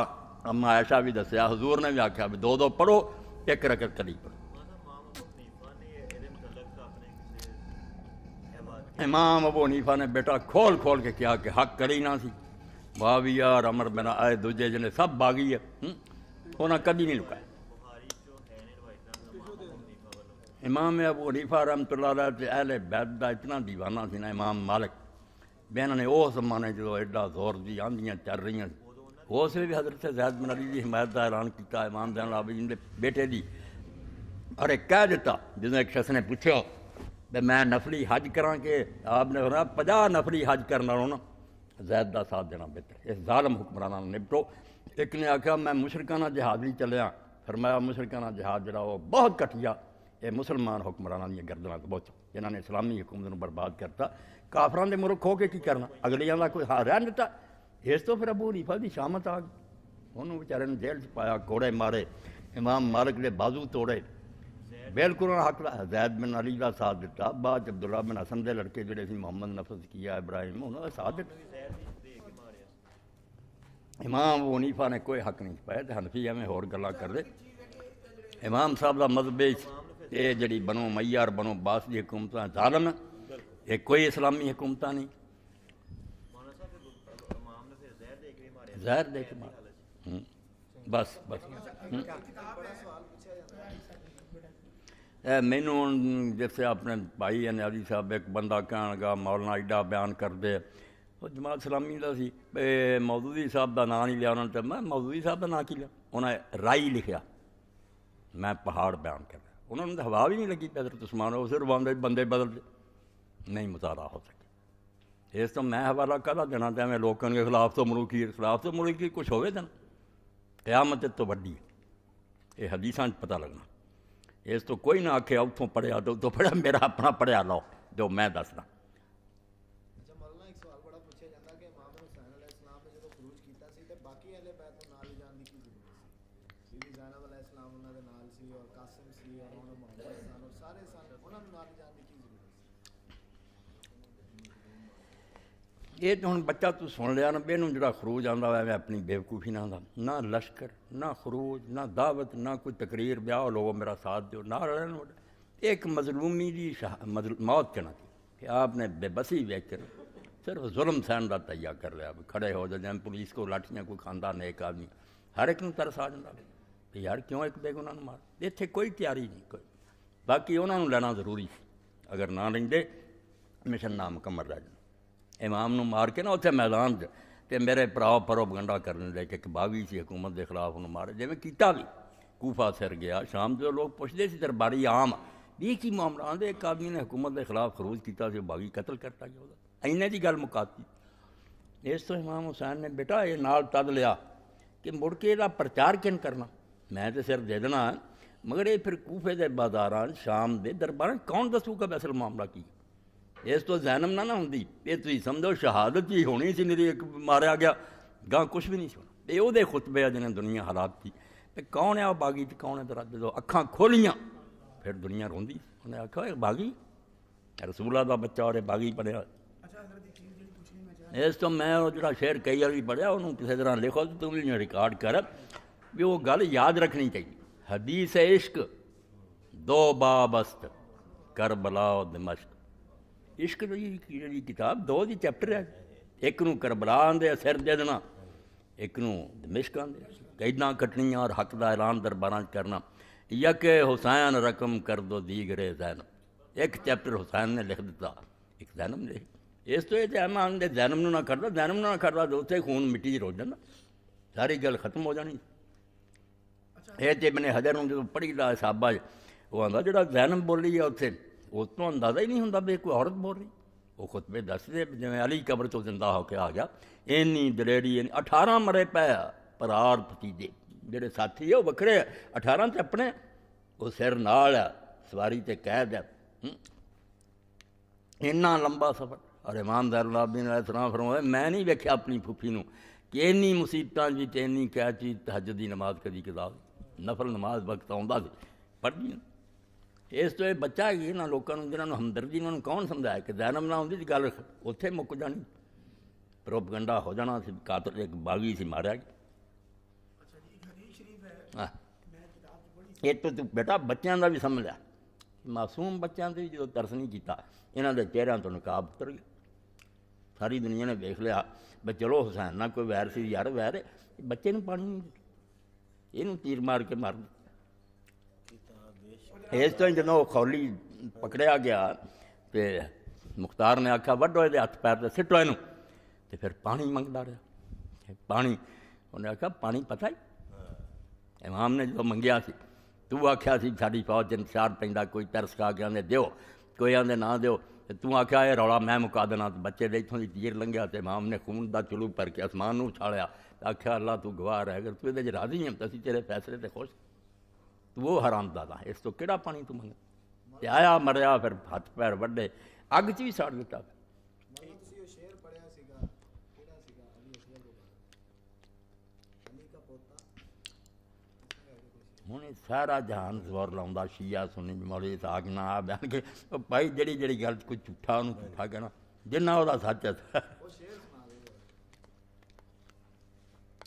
अम्मा ऐशा भी दसिया हजूर ने भी आख्या दो, दो पढ़ो एक रकत करी पढ़ो इमाम अबू हनीफा ने बेटा खोल खोल के कहा कि हक करी ना सी माविया और अमर बिना आए दूजे जने सब बागी है हम्म। होना कभी नहीं रुका इमाम अब उरीफा रहमत अहल बैद का इतना दीवाना सी ना इमाम मालिक भी इन्होंने वह जमाने जो एडा जोर जी आंधिया चल रही उस भी हजरत जैद मन अली की हिमायत का ऐलान किया इमाम जैन जी के बेटे की अरे कह दिता जो एक शख्स ने पूछो ब मैं नफली हज करा कि आपने होना पचास नफली हज करना जैद का साथ देना बेहतर इस जालम हुक्मराना निपटो एक ने आख्या मैं मुशरकाना जहाज भी चलिया फिर मैं मुशरकाना जहाज जरा वो बहुत घटिया ये मुसलमान हुक्मराना दिन गर्दना तो बहुत इन्होंने इस्लामी हुकूमत को बर्बाद करता काफर के मुरुख हो के की करना अगलिया का कोई हार रहन दिता इस तो फिर अबू हनीफा की शामत आ गई उन्होंने बेचारे ने जेल च पाया घोड़े मारे इमाम मालिक ने बाजू तोड़े बिल्कुल हक जैद बिन अली का साथ दिता बाद अब्दुल्ला बिन हसन के लड़के जोड़े मुहम्मद नफर किया इब्राहिम उन्होंने साथ दिता इमाम अबू हनीफा ने कोई हक नहीं पाया तो हनफी एवं होर गल कर दे इमाम साहब का मजहब ये जी बनो मैयार बनो बास की हुकूमत जालम ये कोई इस्लामी हुकूमत नहीं जहर हम्म, बस बस हम्म। मैनू हूँ जैसे अपने भाई अनाजी साहब एक बंदा कह मौलना एडा बयान कर दे वो जमात सलामी का सी मौजूदी साहब का ना नहीं लिया उन्होंने तो मैं मौजूदी साहब का ना की लिया उन्हें राई लिखा मैं पहाड़ बयान कर लिया उन्होंने तो हवा भी नहीं लगी पैदल तुस्मान सिर्फ बंद बंदे बदल नहीं मुतारा हो सके इस तो मैं हवाला कहला देना तो लोगों के खिलाफ तो मरूखी खिलाफ तो मरूखी कुछ हो देना कयामत तो वही है ये हदीसा पता लगना इस तो कोई ना आखे उतों पढ़िया तो उतो पढ़िया मेरा अपना पढ़िया लो जो मैं दसदा ये तो हम बच्चा तू सुन लिया ना बेनू जरा खरूज ਖਰੂਜ ਆਂਦਾ मैं अपनी बेवकूफी ना ਨਾਲ ना लश्कर ना खरूज ना दावत ना कोई तकरीर ब्याह ਵਿਆਹ मेरा साथ दो ना रहन ਰਲਣ एक मजलूमी की मौत कहना थी कि आपने बेबसी कर सिर्फ जुल्म सहन का तैयार कर लिया खड़े हो जाए पुलिस को लाठियाँ कोई खाता नेक आदमी हर एक तरस आ जाता यार क्यों एक बेगुना मार इतने कोई तैयारी नहीं कोई बाकी उन्होंने लैना जरूरी अगर ना लेंगे मिशन ना मुकम्मल रह जाता इमाम मार के ना उ मैदान तो मेरे भाव परो बगंडा करने लगे एक बावी से हुकूमत के खिलाफ उन्होंने मारे जिमें किया भी कूफा सिर गया शाम से लोग पुछते थे दरबारी आम भी की मामला आते एक आदमी ने हुकूमत के खिलाफ खरोज किया से बागी कतल करता गया इन्हें जी गल मुकाती इस तो इमाम हुसैन ने बेटा ये नाल तद लिया कि मुड़ के यदा प्रचार किन करना मैं तो सिर दे देना मगर ये फिर कूफे के बाजार शाम के दरबार कौन दसूगा वैसल मामला की ਇਸ ਤੋਂ ਜ਼ੈਨਮ ਨਾ ਨਾ ਹੁੰਦੀ ਇਹ ਤੁਸੀਂ ਸਮਝੋ ਸ਼ਹਾਦਤ ਵੀ ਹੋਣੀ ਸੀ ਨਹੀਂ ਇੱਕ ਮਾਰਿਆ ਗਿਆ ਗਾਂ ਕੁਝ ਵੀ ਨਹੀਂ ਸੀ ਇਹ ਉਹਦੇ ਖੁਤਬੇ ਆ ਜਿਹਨੇ ਦੁਨੀਆ ਹਲਾਤੀ ਤੇ ਕੌਣ ਆ ਬਾਗੀ ਤੇ ਕੌਣ ਹੈ ਤੇਰਾ ਜਦੋਂ ਅੱਖਾਂ ਖੋਲੀਆਂ ਫਿਰ ਦੁਨੀਆ ਰੋਂਦੀ ਉਹਨੇ ਆਖਿਆ ਇਹ ਬਾਗੀ ਰਸੂਲਾ ਦਾ ਬੱਚਾ ਔਰੇ ਬਾਗੀ ਪੜਿਆ ਇਸ ਤੋਂ ਮੈਂ ਉਹ ਜਿਹੜਾ ਸ਼ੇਰ ਕਈ ਵਾਰੀ ਪੜਿਆ ਉਹਨੂੰ ਕਿਸੇ ਤਰ੍ਹਾਂ ਲਿਖੋ ਤੇ ਤੂੰ ਵੀ ਰਿਕਾਰਡ ਕਰ ਵੀ ਉਹ ਗੱਲ ਯਾਦ ਰੱਖਣੀ ਚਾਹੀਦੀ ਹਦੀਸ ਇਸ਼ਕ ਦੋ ਬਾਬਸਤ ਕਰਬਲਾ ਦਮਸ਼ਕ ਇਸ਼ਕ ਦੀ ਜਿਹੜੀ ਕਿਤਾਬ ਦੋ ਦੀ ਚੈਪਟਰ ਹੈ ਇੱਕ ਨੂੰ ਕਰਬਲਾ ਆਂਦੇ ਆ ਸਿਰ ਦੇ ਦੇਣਾ ਇੱਕ ਨੂੰ ਦਮਿਸ਼ਕ ਆਂਦੇ ਕੈਦਾਂ ਕਟਣੀਆਂ ਔਰ ਹੱਕ ਦਾ ਐਲਾਨ ਦਰਬਾਰਾਂ 'ਚ ਕਰਨਾ ਯਕ ਹੁਸੈਨ ਰਕਮ ਕਰ ਦੋ ਦੀਗਰੇ ਜ਼ੈਨਮ ਇੱਕ ਚੈਪਟਰ ਹੁਸੈਨ ਨੇ ਲਿਖ ਦਿੱਤਾ ਇੱਕ ਜ਼ੈਨਮ ਨੇ ਇਸ ਤੋਂ ਇਹ ਤੇ ਆਮਾਨ ਦੇ ਜ਼ੈਨਮ ਨੂੰ ਨਾ ਕਰਦਾ ਜ਼ੈਨਮ ਨੂੰ ਨਾ ਕਰਦਾ ਦੋਤੇ ਖੂਨ ਮਿੱਟੀ 'ਚ ਰੋ ਜਾਂਦਾ ਸਾਰੀ ਗੱਲ ਖਤਮ ਹੋ ਜਾਣੀ ਇਹ ਤੇ ਬਨੇ ਹਜ਼ਰ ਨੂੰ ਜਦੋਂ ਪੜੀਦਾ ਸਾਬਾ ਉਹ ਆਂਦਾ ਜਿਹੜਾ ਜ਼ੈਨਮ ਬੋਲੀ ਆ ਉੱਥੇ ਉਸ ਤੋਂ ਅੰਦਾਜ਼ਾ ਹੀ ਨਹੀਂ ਹੁੰਦਾ ਵੀ ਕੋਈ ਔਰਤ ਬੋਲ ਰਹੀ ਉਹ ਖੁਤਬੇ ਦੱਸਦੇ ਜਿਵੇਂ ਅਲੀ ਕਬਰ ਤੋਂ ਜ਼ਿੰਦਾ ਹੋ ਕੇ ਆ ਗਿਆ ਇੰਨੀ ਦਲੇਰੀ 18 ਮਰੇ ਪਿਆ ਪਰਾਰ ਭਤੀਜੇ ਜਿਹੜੇ ਸਾਥੀ ਉਹ ਵੱਖਰੇ 18 ਤੇ ਆਪਣੇ ਉਹ ਸਿਰ ਨਾਲ ਸਵਾਰੀ ਤੇ ਕੈਦ ਹੈ ਇੰਨਾ ਲੰਬਾ ਸਫ਼ਰ ਔਰ ਇਮਾਨਦਾਰ ਲਾਬੀ ਨੇ ਇਤਨਾ ਫਰਮਾਇਆ ਮੈਂ ਨਹੀਂ ਵੇਖਿਆ ਆਪਣੀ ਫੁੱਫੀ ਨੂੰ ਕਿ ਇੰਨੀ ਮੁਸੀਬਤਾਂ ਵਿੱਚ ਇੰਨੀ ਚੀਜ਼ ਤਹਜਦ ਦੀ ਨਮਾਜ਼ ਕਦੀ ਕਜ਼ਾ ਨਫਲ ਨਮਾਜ਼ ਵਕਤ ਆਉਂਦਾ ਸੀ ਪੜ੍ਹਦੀ ਇਸ ਤੋਂ ਇਹ ਬੱਚਾ ਹੀ ਇਹਨਾਂ ਲੋਕਾਂ ਨੂੰ ਜਿਹਨਾਂ ਨੂੰ ਹਮਦਰਦੀ ਉਹਨਾਂ ਨੂੰ ਕੌਣ ਸਮਝਾਇਆ ਕਿ ਜਨਮ ਨਾ ਹੁੰਦੀ ਗੱਲ ਉੱਥੇ ਮੁੱਕ ਜਾਣੀ ਪ੍ਰੋਪਗੰਡਾ ਹੋ ਜਾਣਾ ਸੀ ਕਾਤਲ ਇੱਕ ਬਾਗੀ ਸੀ ਮਾਰਿਆ ਅੱਛਾ ਜੀ ਹਦੀਸ ਸ਼ਰੀਫ ਹੈ ਇਹ ਤੋਂ ਤੂੰ ਬੇਟਾ ਬੱਚਿਆਂ ਦਾ ਵੀ ਸਮਝ ਲਿਆ ਮਾਸੂਮ ਬੱਚਿਆਂ ਦੇ ਜਦੋਂ ਤਰਸ ਨਹੀਂ ਕੀਤਾ ਇਹਨਾਂ ਦੇ ਚਿਹਰਿਆਂ ਤੋਂ ਨਕਾਬ ਉਤਰ ਗਿਆ ਸਾਰੀ ਦੁਨੀਆ ਨੇ ਵੇਖ ਲਿਆ ਬਈ ਚਲੋ ਹੁਸੈਨ ਨਾ ਕੋਈ ਵੈਰ ਸੀ ਯਾਰ ਵੈਰ ਬੱਚੇ ਨੂੰ ਪਾਣੀ ਇਹਨੂੰ ਤੀਰ ਮਾਰ ਕੇ ਮਾਰ ਇਸ ਤੋਂ ਜਦੋਂ ਖੌਲੀ ਪਕੜਿਆ ਗਿਆ ਤੇ ਮੁਖਤਾਰ ਨੇ ਆਖਿਆ ਵੱਡੋ ਇਹਦੇ ਹੱਥ ਪੈਰ ਤੇ ਸਿੱਟੋ ਇਹਨੂੰ ਤੇ ਫਿਰ ਪਾਣੀ ਮੰਗਦਾ ਰਿਹਾ ਪਾਣੀ ਉਹਨੇ ਆਖਿਆ ਪਾਣੀ ਪਤਾ ਹੈ ਇਮਾਮ ਨੇ ਜਦੋਂ ਮੰਗਿਆ ਸੀ ਤੂੰ ਆਖਿਆ ਸੀ ਸਾਡੀ ਫੌਜ ਜਨ ਨਿਸ਼ਾਨ ਪੈਂਦਾ ਕੋਈ ਤਰਸ ਕਾ ਗਿਆ ਨੇ ਦਿਓ ਕੋਈ ਆਂਦੇ ਨਾ ਦਿਓ ਤੇ ਤੂੰ ਆਖਿਆ ਇਹ ਰੌਲਾ ਮੈਂ ਮੁਕਾ ਦੇਣਾ ਬੱਚੇ ਦੇ ਇਥੋਂ ਦੀ ਤੀਰ ਲੰਘਿਆ ਤੇ ਇਮਾਮ ਨੇ ਖੂਨ ਦਾ ਚਲੂ ਭਰ ਕੇ ਅਸਮਾਨ ਨੂੰ ਉਛਾਲਿਆ ਆਖਿਆ ਅੱਲਾ ਤੂੰ ਗਵਾਹ ਹੈ ਅਗਰ ਤੂੰ ਇਹਦੇ 'ਚ ਰਾਜ਼ੀ ਹੈ ਤਾਂ ਅਸੀਂ ਤੇਰੇ ਫੈਸਲੇ ਤੇ ਖੁਸ਼ ਤੂੰ ਹਰਾਮ ਦਾਦਾ ਇਸ ਤੋਂ ਕਿਹੜਾ ਪਾਣੀ ਤੂੰ ਮੰਗਿਆ ਤੇ ਆਇਆ ਮਰਿਆ ਫਿਰ ਹੱਥ ਪੈਰ ਵੱਡੇ ਅੱਗ 'ਚ ਵੀ ਸਾੜ ਦਿੱਤਾ ਤੁਸੀਂ ਉਹ ਸ਼ੇਰ ਪੜਿਆ ਸੀਗਾ ਸੀਗਾ ਹੁਣ ਇਹ ਸਾਰਾ ਜਹਾਨ ਜ਼ੋਰ ਲਾਉਂਦਾ ਸ਼ੀਆ ਸੁਣੀ ਮੌਲੀ ਸਾਗ ਨਾ ਆ ਬਿਆਨ ਕੇ ਭਾਈ ਜਿਹੜੀ ਜਿਹੜੀ ਗੱਲ ਕੋਈ ਝੂਠਾ ਉਹਨੂੰ ਝੂਠਾ ਕਹਿਣਾ ਜਿੰਨਾ ਉਹਦਾ ਸੱਚ ਹੈ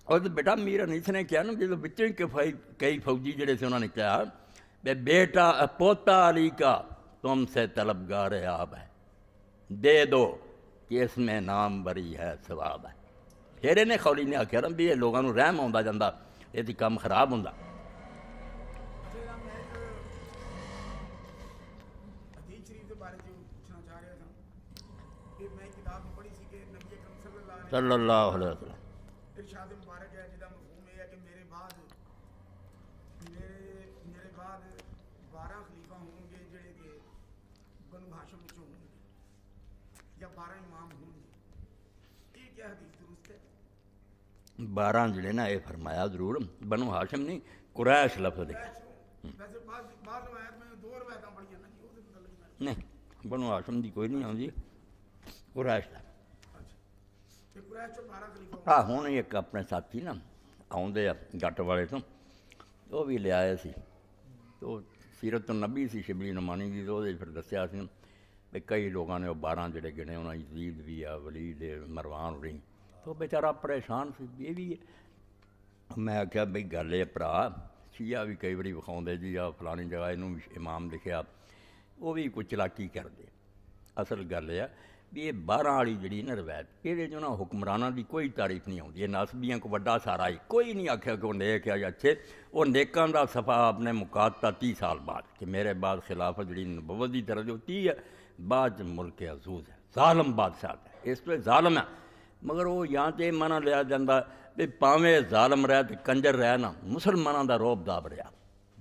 तो बेटा मीर अनीस ने कहा ना जो ਜਦੋਂ ਵਿੱਚੋਂ ਕਫਾਈ कई फौजी जड़े से उन्होंने कहा बे बेटा पोता अली का ਕਾ ਤੁਮ ਸੇ ਤਲਬਗਾਰ ਆਬ है दे दो कि इसमें नाम बरी है सवाब है फिर इन्हें खौली ने आख्या भी ये लोगों रहम आता जाता ये कम खराब हों सल्लल्लाहु अलैहि वसल्लम 12 ਜਿਹੜੇ ਨਾ ਇਹ ਫਰਮਾਇਆ ਜ਼ਰੂਰ ਬਨੂ ਹਾਸ਼ਮ ਨਹੀਂ ਕੁਰੈਸ਼ ਲਫ਼ਜ਼ ਦੇ ਵੈਸੇ ਮੈਂ ਨਹੀਂ ਬਨੂ ਹਾਸ਼ਮ ਦੀ ਕੋਈ ਨਹੀਂ ਆਉਂਦੀ ਕੁਰੈਸ਼ ਦਾ ਆ ਹੁਣ ਇੱਕ ਆਪਣੇ ਸਾਥੀ ਨਾ ਆਉਂਦੇ ਆ ਗੱਟ ਵਾਲੇ ਤੋਂ ਉਹ ਵੀ ਲਿਆਏ ਸੀ ਉਹ ਸੀਰਤ ਨਬੀ ਸੀ ਸ਼ਿਬਲੀ ਨਮਾਨੀ ਦੀ ਉਹਦੇ ਫਿਰ ਦੱਸਿਆ ਸੀ ਵੀ ਕਈ ਲੋਕਾਂ ਨੇ ਉਹ 12 ਜਿਹੜੇ ਗਿਣੇ ਉਹਨਾਂ ਯਜ਼ੀਦ ਵੀ ਆ ਵਲੀਦ ਮਰਵਾਨ ਰਹੀ तो बेचारा परेशान सी ये भी है मैं आख्या बी गल भरा शीआ भी कई बार विखाते जी आ फला जगह इन इमाम लिखा वह भी कुछ चलाकी कर दे असल गल ये बारह वाली जी ना रवायत ये जो ना हुक्मराना की कोई तारीफ नहीं आती नसबियाँ को व्डा सारा ही कोई नहीं आख्या कि वो नेक है अच्छे वो नेकों का सफा आपने मुकाता तीह साल बाद कि मेरे बाद खिलाफ जी नबत की तरह जो तीह है बाद मुल्क अजूज है जालम बादशाह है इस पर जालम है ਮਗਰ ਉਹ ਜਾਂ ਤੇ ਮਾਨਾ ਲਿਆ ਜਾਂਦਾ ਵੀ ਭਾਵੇਂ ਜ਼ਾਲਮ ਰਹਿ ਤੇ ਕੰਜਰ ਰਹਿ ਨਾ ਮੁਸਲਮਾਨਾਂ ਦਾ ਰੋਬ ਦਾਬ ਰਿਹਾ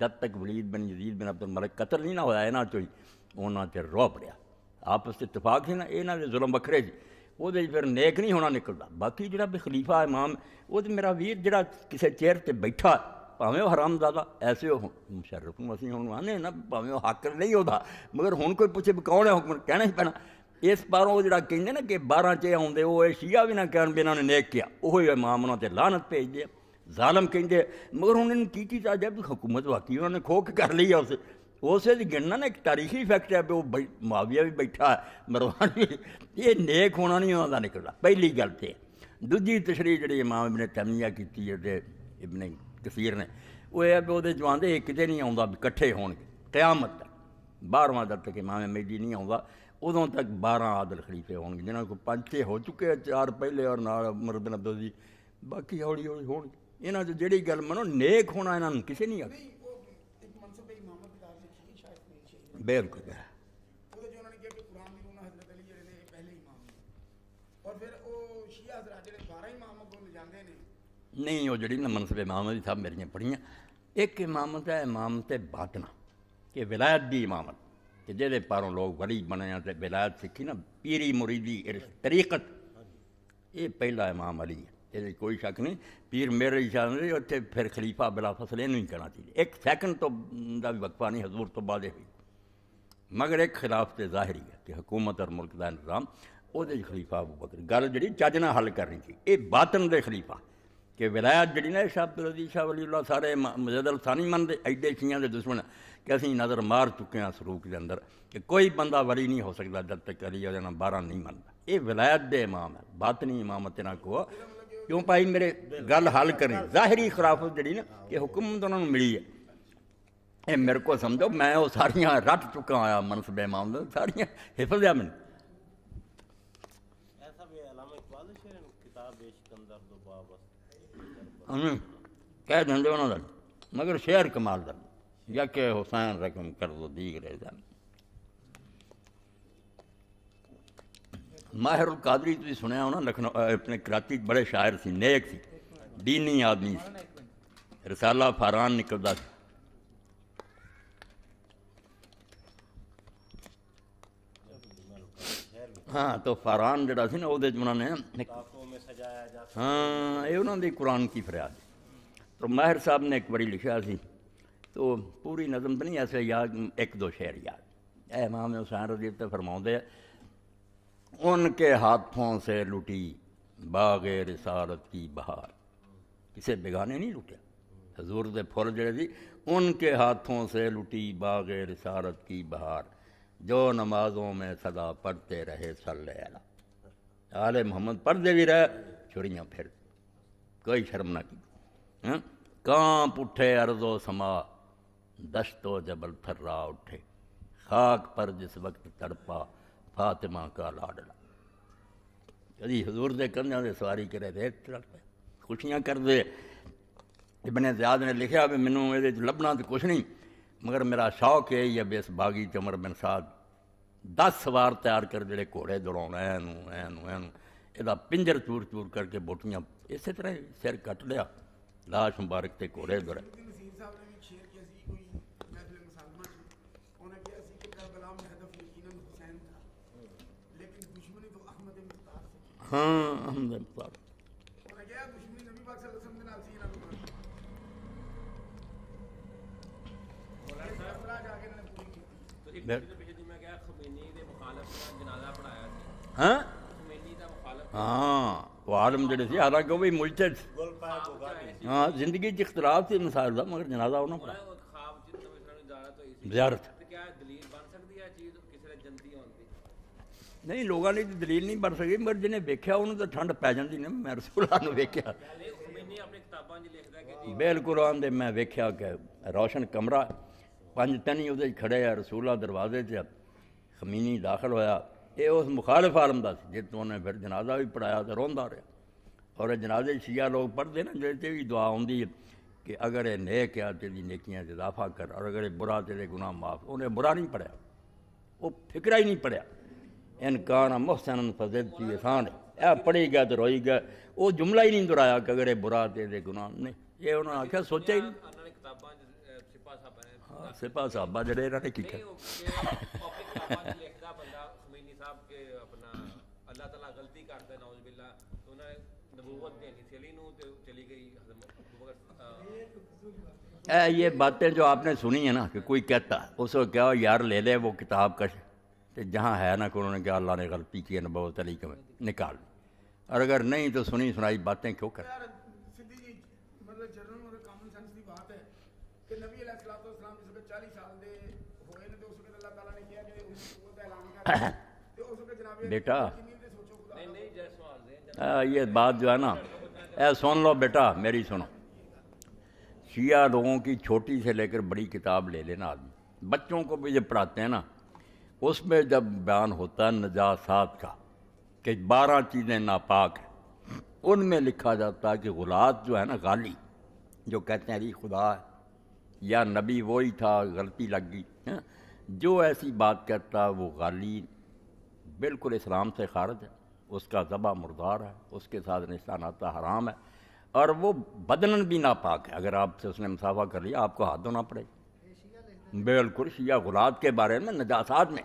ਜਦ ਤੱਕ ਵਲੀਦ ਬਿਨ ਯਜ਼ੀਦ ਬਿਨ ਅਬਦੁਲ ਮਲਕ ਕਤਲ ਨਹੀਂ ਨਾ ਹੋਇਆ ਇਹਨਾਂ ਚੋਂ ਉਹਨਾਂ ਤੇ ਰੋਬ ਰਿਹਾ ਆਪਸ ਤੇ ਇਤਫਾਕ ਸੀ ਨਾ ਇਹਨਾਂ ਦੇ ਜ਼ੁਲਮ ਵੱਖਰੇ ਸੀ ਉਹਦੇ ਫਿਰ ਨੇਕ ਨਹੀਂ ਹੋਣਾ ਨਿਕਲਦਾ ਬਾਕੀ ਜਿਹੜਾ ਵੀ ਖਲੀਫਾ ਇਮਾਮ ਉਹ ਤੇ ਮੇਰਾ ਵੀਰ ਜਿਹੜਾ ਕਿਸੇ ਚੇਅਰ ਤੇ ਬੈਠਾ ਭਾਵੇਂ ਉਹ ਹਰਾਮਜ਼ਾਦਾ ਐਸੇ ਹੋ ਮੁਸ਼ਰਫ ਨੂੰ ਅਸੀਂ ਹੁਣ ਆਨੇ ਨਾ ਭਾਵੇਂ ਉਹ ਹੱਕ ਨਹੀਂ ਉਹਦਾ ਮਗਰ ਹੁਣ ਕੋਈ ਪੁੱਛੇ ਵੀ ਕੌਣ ਹੈ ਹੁਕਮ ਕਹਿਣਾ ਹੀ ਪੈਣਾ ਇਸ ਬਾਰੋਂ ਜਿਹੜਾ ਕਹਿੰਦੇ ਨੇ ਕਿ 12 ਚ ਆਉਂਦੇ ਉਹ ਇਹ ਸ਼ੀਆ ਵੀ ਨਾ ਕਰਨ ਬਿਨਾਂ ਇਹਨਾਂ ਨੇ ਨੇਕ ਉਹ ਹੀ ਇਮਾਮ ਉਹਨਾਂ ਤੇ ਲਾਨਤ ਭੇਜਦੇ ਆ ਜ਼ਾਲਮ ਕਹਿੰਦੇ ਮਗਰ ਉਹਨਾਂ ਨੇ ਕੀ ਕੀ ਆ ਜਬ ਹਕੂਮਤ ਵਾਕੀ ਉਹਨਾਂ ਨੇ ਖੋਖ ਕਰ ਲਈ ਆ ਉਸ ਉਸੇ ਦੀ ਗਿਣਨਾ ਨਾ ਇੱਕ ਤਾਰੀਖੀ ਫੈਕਟ ਹੈ ਵੀ ਉਹ ਮਾਵੀਆ ਵੀ ਬੈਠਾ ਮਰਵਾਨ ਵੀ ਇਹ ਨੇਕ ਹੋਣਾ ਨਹੀਂ ਉਹਨਾਂ ਦਾ ਨਿਕਲਦਾ ਪਹਿਲੀ ਗੱਲ ਤੇ ਦੂਜੀ ਤਸ਼ਰੀਹ ਜਿਹੜੀ ਇਮਾਮ ਇਬਨ ਤੈਮੀਆ ਕੀਤੀ ਹੈ ਤੇ ਇਬਨ ਕਸੀਰ ਨੇ ਉਹ ਇਹ ਉਹਦੇ ਜਵਾਨ ਦੇ ਤੇ ਨਹੀਂ ਆਉਂਦਾ ਇਕੱਠੇ ਹੋਣਗੇ ਕਿਆਮਤ 12ਵਾਂ ਦਰ ਤੱਕ ਇਮਾਮ ਮੇਦੀ ਨਹੀਂ ਆਉਂਦਾ उदों तक बारह आदल खलीफे हो गए जिन्होंने को छे हो चुके चार पहले और ना मरदन अब्दुल जी बाकी हौली हौली हो इन्होंने जी गल मनो नेक होना इन्हों किसी नहीं आगे बिल्कुल नहीं वो जी मनसबे इमाम साहब मेरिया पढ़िया एक इमामत है इमामत बातना कि विलायत की इमामत कि जेदे पारों लोग वरी बनया तो बिलायत सीखी ना पीरी मुरीदी तरीकत ये पहला इमाम अली है ये कोई शक नहीं पीर मेरे इशार नहीं उत्थे फिर खलीफा बिला फसल इन्हों ही कहना चाहिए एक सैकंड तो का वक्फा नहीं हजूर तो बाद हुई मगर एक खिलाफ तो जाहिर ही है कि हुकूमत और मुल्क का निज़ाम वो खलीफा अबू बकर गल जी चज ना हल करनी थी ये बातन के खलीफा कि विलायत जी ना शाह अब्दुल अजीज शाह वली सारे मजद अल सानी मनते ऐडे शिया दुश्मन कि असी नज़र मार चुके हैं सलूक के अंदर कि कोई बंदा वरी नहीं हो सकता जब तक अली बारह नहीं मनता यह विलायत दे इमाम है बात नहीं इमाम तेना को क्यों भाई मेरे गल हल करें जाहरी खिलाफत जी ने हुक्म तो उन्होंने मिली है ये मेरे को समझो मैं वो सारिया रट चुका हुआ मनसबे इमाम सारिया हिफल दिया मैंने हम्म, कह देंगे उन्होंने मगर शेयर कमाल दर्द යකේ හොසාන් රකම් කරදු දීගරේදන් माहिरुल कादरी तुम सुने हो ना लखनऊ अपने कराची बड़े शायर थे नेक थे दीनी आदमी थे रसाला फारान निकलता था हाँ तो फारान जरा से ना वो उन्होंने हाँ ये उन्होंने कुरान की फरियाद तो माहिर साहब ने एक बारी लिखा सी तो पूरी नज़म तो नहीं ऐसे याद एक दो शेर याद ए इमाम हुसैन रजीब तो फरमाते उनके हाथों से लुटी बाग रिसारत की बहार किसे बेगाने नहीं लुटे हजूर के फुल जड़े थी उनके हाथों से लुटी बाग रिसारत की बहार जो नमाजों में सदा पढ़ते रहे सल्ले अला आले मोहम्मद पढ़ते भी रहे चुड़ियाँ फिर कोई शर्म ना की हाँ? कांप उठे अरदो समा दश्तो जबल थर्रा उठे खाक पर जिस वक्त तड़पा फातिमा का लाडला कभी हजूर के कंधा से सवारी करे तो तड़ खुशियां कर दे इबने ज्याद ने लिखा भी मैनू ये लभना तो कुछ नहीं मगर मेरा शौक है या बेस बागी चमर बिन साध दस सवार तैयार कर जोड़े घोड़े दौड़ा एनू एनू एनू ਇਹਦਾ पिंजर चूर चूर करके ਬੋਟੀਆਂ इस तरह सिर कट लिया लाश मुबारक ਤੇ घोड़े दौड़े हाँ अहमद अकबर हाँ? हाँ, हाँ, जिंदगी इख्तराब से मिसाल मगर जनाजा उन्होंने जियारत ਨਹੀਂ ਲੋਕਾਂ ਨੇ ਤੇ ਦਲੀਲ ਨਹੀਂ ਬਣ ਸਕੀ ਪਰ ਜਿਹਨੇ ਵੇਖਿਆ ਉਹਨੂੰ ਤਾਂ ਠੰਡ ਪੈ ਜਾਂਦੀ ਨੇ ਮੈਂ ਰਸੂਲਾਂ ਨੂੰ ਵੇਖਿਆ ਬਿਲਕੁਲ ਆਂਦੇ ਮੈਂ ਵੇਖਿਆ ਕਿ ਰੌਸ਼ਨ ਕਮਰਾ ਪੰਜ ਤਨੀ ਉਹਦੇ ਖੜੇ ਆ ਰਸੂਲਾ ਦਰਵਾਜ਼ੇ 'ਚ ਖਮੀਨੀ ਦਾਖਲ ਹੋਇਆ ਇਹ ਉਸ ਮੁਖਾਲਫ ਆਲਮ ਦਾ ਸੀ ਜਿੱਤ ਉਹਨੇ ਫਿਰ ਜਨਾਜ਼ਾ ਵੀ ਪੜਾਇਆ ਤੇ ਰੋਂਦਾ ਰਿਹਾ ਔਰ ਜਨਾਜ਼ੇ ਸ਼ੀਆ ਲੋਕ ਪੜਦੇ ਨਾ ਜਿਹੜੇ ਤੇ ਵੀ ਦੁਆ ਆਉਂਦੀ ਹੈ ਕਿ ਅਗਰ ਇਹ ਨੇਕ ਆ ਤੇਰੀ ਨੇਕੀਆਂ 'ਚ ਇਜ਼ਾਫਾ ਕਰ ਔਰ ਅਗਰ ਇਹ ਬੁਰਾ ਤੇਰੇ ਗੁਨਾਹ ਮਾਫ ਉਹਨੇ ਬੁਰਾ ਨਹੀਂ ਪੜਿਆ ਉਹ ਫਿਕਰਾ ਹੀ ਨਹੀਂ ਪੜਿਆ इनकाना मोहसन फजद की एहसान है यह पढ़ेगा तो रोएगा वह जुमला ही नहीं दोहराया कि ये बुरा तो ये गुनाह नहीं ये उन्होंने आख्या सोचा ही नहीं हाँ, सिपा साहबा जड़े इन्होंने की ये बातें जो आपने सुनी है ना कि कोई कहता उसको क्या यार ले ले वो किताब का तो जहाँ है ना कोरोना उन्होंने अल्लाह ने गलती की नबोत तली के निकाल और अगर नहीं तो सुनी सुनाई बातें क्यों मतलब तो कर तो बेटा आ, ये बात जो है ना ऐ सुन लो बेटा मेरी सुनो शिया लोगों की छोटी से लेकर बड़ी किताब ले लेना आदमी बच्चों को भी जब पढ़ाते हैं ना उसमें जब बयान होता है नजासात का कि बारह चीज़ें नापाक हैं उनमें लिखा जाता है कि गुलात जो है ना गाली जो कहते हैं अरे खुदा या नबी वही था गलती लग गई है जो ऐसी बात कहता है वो गाली बिल्कुल इस्लाम से खारज है उसका ज़बा मुर्दार है उसके साथ निशान हराम है और वो बदनन भी नापाक है अगर आपसे उसने मुसाफा कर लिया आपको हाथ धोना पड़ेगा बिल्कुल या गुलाब के बारे में नजासात में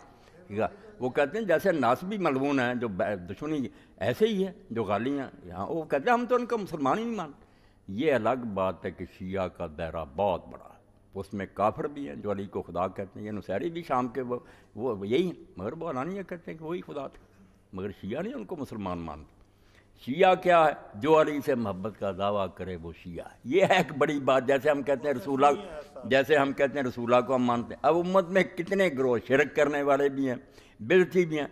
ठीक है वो कहते हैं जैसे नासबी मलबून है जो दुश्मनी ऐसे ही है जो गालियाँ यहाँ वो कहते हैं हम तो उनका मुसलमान ही नहीं मानते ये अलग बात है कि शिया का दायरा बहुत बड़ा है उसमें काफर भी हैं जो अली को खुदा कहते हैं ये नुसैरी भी शाम के वो वो यही हैं मगर वो अलानिया कहते हैं कि वही खुदा थे मगर शिया नहीं उनको मुसलमान मानते शिया क्या है जो अली से मोहब्बत का दावा करे वो शिया है ये है एक बड़ी बात जैसे हम कहते हैं रसूला जैसे हम कहते हैं रसूला को हम मानते हैं अब उम्मत में कितने ग्रोह शिरक करने वाले भी हैं बिलती भी हैं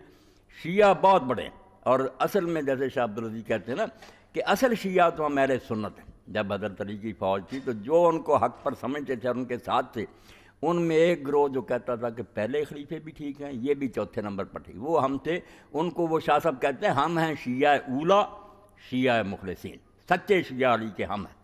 शिया बहुत बड़े हैं और असल में जैसे शाह अब्दुल अजीज कहते हैं ना कि असल शिया तो हमारे सुन्नत हैं जब भदर तरीकी की फौज थी तो जो उनको हक पर समझते थे उनके साथ थे उनमें एक ग्रोह जो कहता था कि पहले खलीफे भी ठीक हैं ये भी चौथे नंबर पर ठीक वो हम थे उनको वो शाह साहब कहते हैं हम हैं शिया ऊला शिया मुखलसिन सच्चे शिया अली के हम हैं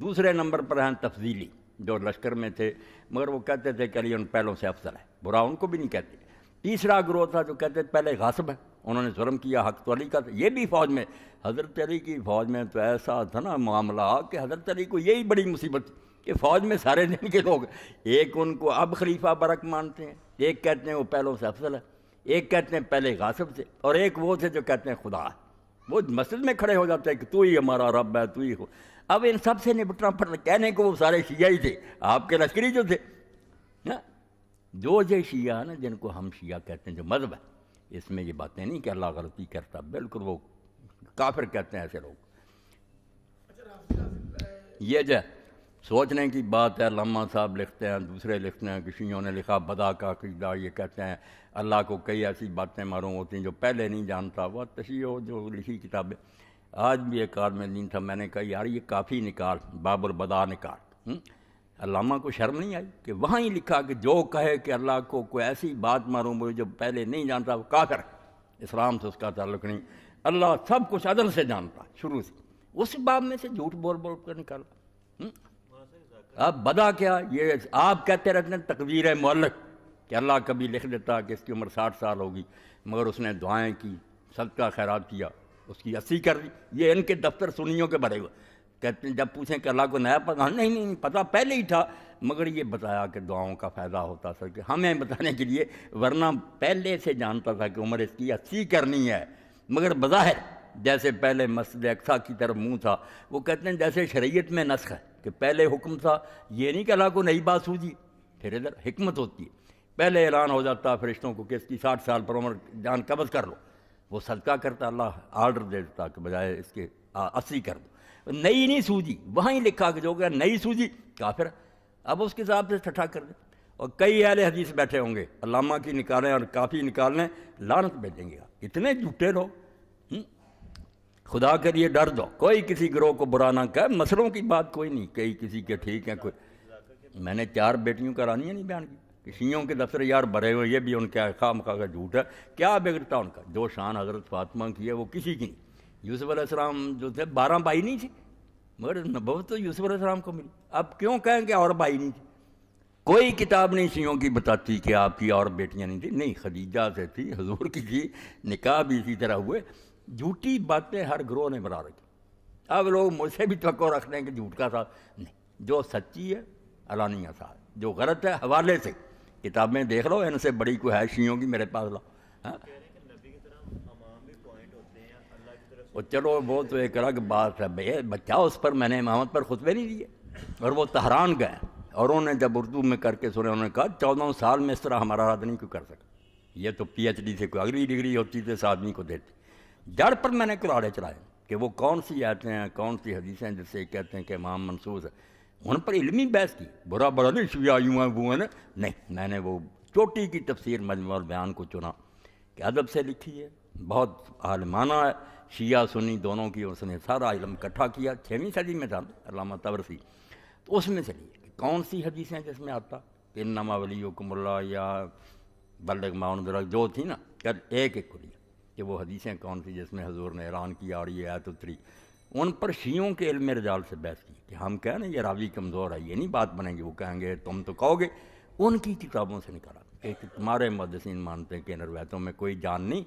दूसरे नंबर पर हैं तफजीली जो लश्कर में थे मगर वो कहते थे कि अली उन पहलों से अफसर है बुरा उनको भी नहीं कहते तीसरा ग्रोह था जो कहते थे पहले गासब है उन्होंने जुर्म किया हक तो अली का ये भी फौज में हज़रत अली की फ़ौज में तो ऐसा था ना मामला कि हज़रत अली को यही बड़ी मुसीबत थी कि फौज में सारे दिन के लोग एक उनको अब खलीफा बरक मानते हैं एक कहते हैं वो पहलों से अफजल है एक कहते हैं पहले गासब थे और एक वो थे जो कहते हैं खुदा वो मस्जिद में खड़े हो जाते हैं कि तू ही हमारा रब है तू ही हो अब इन सब से निपटना पड़ता कहने को वो सारे शिया ही थे आपके लश्करी जो थे ना जो जो शिया ना जिनको हम शिया कहते हैं जो मजहब है इसमें ये बातें नहीं कि अल्लाह गलती करता बिल्कुल वो काफिर कहते हैं ऐसे लोग ये जो सोचने की बात है लम्मा साहब लिखते हैं दूसरे लिखते हैं किसी ने लिखा बदा का किदा ये कहते हैं अल्लाह को कई ऐसी बातें मालूम होती हैं जो पहले नहीं जानता वह तशी हो जो लिखी किताबें आज भी एक कार में दिन था मैंने कहा यार ये काफ़ी निकाल बाबर बदा निकाल हम्म? अलामा को शर्म नहीं आई कि वहाँ ही लिखा कि जो कहे कि अल्लाह को कोई ऐसी बात मारूँ मुझे जो पहले नहीं जानता वो काफिर कर इस्लाम से उसका ताल्लुक नहीं अल्लाह सब कुछ अदल से जानता शुरू से उस बाब में से झूठ बोल बोल कर निकाला हम्म? अब बदा क्या ये आप कहते रहते हैं तकवीर मौलक कि अल्लाह कभी लिख देता कि इसकी उम्र साठ साल होगी मगर उसने दुआएं की सदका खैरा किया उसकी अस्सी कर दी ये इनके दफ्तर सुनियों के बड़े हुए कहते हैं जब पूछें कि अल्लाह को नया पता हाँ, नहीं नहीं पता पहले ही था मगर ये बताया कि दुआओं का फ़ायदा होता सर कि हमें बताने के लिए वरना पहले से जानता था कि उम्र इसकी अस्सी करनी है मगर बज़ाहिर जैसे पहले मस्जिद अक्सा की तरफ मुँह था वो कहते हैं जैसे शरीयत में नस्ख है कि पहले हुक्म था ये नहीं कि अल्लाह को नई बात सूझी फिर इधर हमत होती है पहले ऐलान हो जाता फरिश्तों को कि इसकी साठ साल पर उम्र जान कब्ज़ कर लो वो सदका करता अल्लाह आर्डर दे देता कि बजाय इसके अस्सी कर दो नई नहीं सूझी वहाँ ही लिखा कि जो गया नई सूझी काफिर अब उसके हिसाब से ठठा कर दे और कई अहले हदीस बैठे होंगे अलामा की निकालें और काफ़ी निकालें लानत भेजेंगे आप इतने झूठे लोग खुदा के लिए डर दो कोई किसी ग्रोह को बुरा ना कहे मसलों की बात कोई नहीं कई किसी के ठीक है कोई मैंने चार बेटियों का रानियाँ नहीं बयान की किसियों के दफ्तर यार भरे हुए ये भी उनके खाम खा का झूठ है क्या बिगड़ता उनका जो शान हजरत फातमा की है वो किसी की नहीं यूसुफ जो थे बारह भाई नहीं थी मगर नबूत तो यूसुफ को मिली अब क्यों कहें कि और भाई नहीं थी कोई किताब नहीं सीओ की बताती कि आपकी और बेटियां नहीं थी नहीं खदीजा से थी हजूर की थी निकाह भी इसी तरह हुए झूठी बातें हर ग्रोह ने बना रखी अब लोग मुझसे भी तो रख रहे हैं कि झूठ का साथ नहीं जो सच्ची है अलानिया साहब जो गलत है हवाले से किताबें देख लो इनसे बड़ी कोई हैशी होगी मेरे पास लो हाँ? वो चलो वो तो एक अलग बात है भैया बच्चा उस पर मैंने मोहम्मद पर खुतबे नहीं दिए और वो तहरान गए और उन्होंने जब उर्दू में करके सुने उन्होंने कहा चौदह साल में इस तरह हमारा आदमी क्यों कर सका ये तो पीएचडी से कोई अगली डिग्री होती थी तो इस आदमी को देती जड़ पर मैंने कुराड़े चलाए कि वो कौन सी आते हैं कौन सी हदीसें जिससे कहते हैं कि इमाम मनसूस है उन पर इलमी बहस की बुरा बड़ा नहीं शिया यूँ है वो है नहीं मैंने वो चोटी की तफसीर मजमू और बयान को चुना कि अदब से लिखी है बहुत आलमाना है शिया सुनी दोनों की उसने सारा इलम इकट्ठा किया छवीं सदी में था अलामा तवरसी तो उसमें से लिए कौन सी हदीसें जिसमें आता कि नमा वली कुमल्ला या बल्लग माउन जो थी ना कर एक एक को लिया कि वो हदीसें कौन थी जिसमें हजूर ने ऐरान किया और ये आयत उतरी उन पर शीयों के इल्म रजाल से बहस की कि हम कहें ना ये रावी कमज़ोर है ये नहीं बात बनेंगे वो कहेंगे तुम तो कहोगे उनकी किताबों से निकाला कि तुम्हारे मदसिन मानते हैं कि इन रवायतों में कोई जान नहीं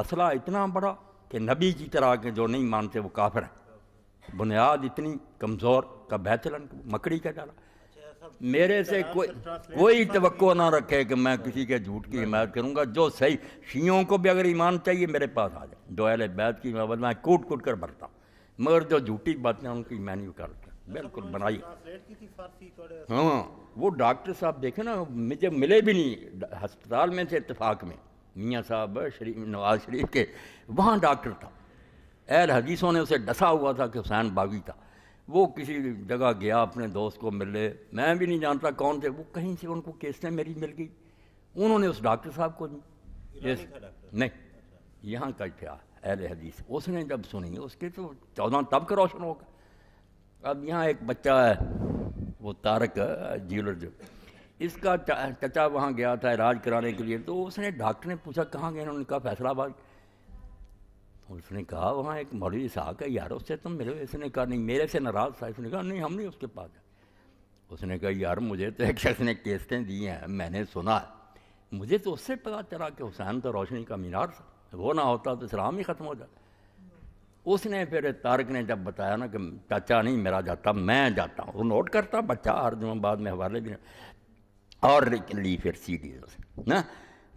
मसला इतना बड़ा कि नबी की तरह के जो नहीं मानते वो काफिर हैं बुनियाद इतनी कमज़ोर का बैतलन मकड़ी का डाला मेरे से कोई कोई तो ना रखे कि मैं किसी के झूठ की हिमायत करूंगा जो सही शीयों को भी अगर ईमान चाहिए मेरे पास आ जाए जो अहल बैत की मैं मैं कूट कूट कर भरता मगर जो झूठी बातें उनकी मैं नहीं करता बिल्कुल बनाई हाँ वो डॉक्टर साहब देखे ना मुझे मिले भी नहीं हस्पताल में थे इतफाक़ में मियाँ साहब शरीफ नवाज शरीफ के वहाँ डॉक्टर था एल हदीसों ने उसे डसा हुआ था कि हुसैन बागी था वो किसी जगह गया अपने दोस्त को मिले मैं भी नहीं जानता कौन थे वो कहीं से उनको केसें मेरी मिल गई उन्होंने उस डॉक्टर साहब को दी नहीं यहाँ का था अहल हदीस उसने जब सुनी उसके तो चौदह तब का रोशन होगा अब यहाँ एक बच्चा है वो तारक जीलर जो इसका चचा वहाँ गया था इलाज कराने के लिए तो उसने डॉक्टर ने पूछा कहाँ गए उनका फैसलाबाद उसने कहा वहाँ एक मौलवी साहब है यार उससे तुम मिलो इसने कहा नहीं मेरे से नाराज़ था इसने कहा नहीं हम नहीं उसके पास है उसने कहा यार मुझे तो एक शख्स ने केस्टें दी हैं मैंने सुना है मुझे तो उससे पता चला कि हुसैन तो रोशनी का मीनार था वो ना होता तो इस्लाम ही ख़त्म हो जाता उसने फिर तारक ने जब बताया ना कि चाचा नहीं मेरा जाता मैं जाता हूँ वो नोट करता बच्चा हर जुम्मन बाद में हवाले भी और ली फिर सी डी ना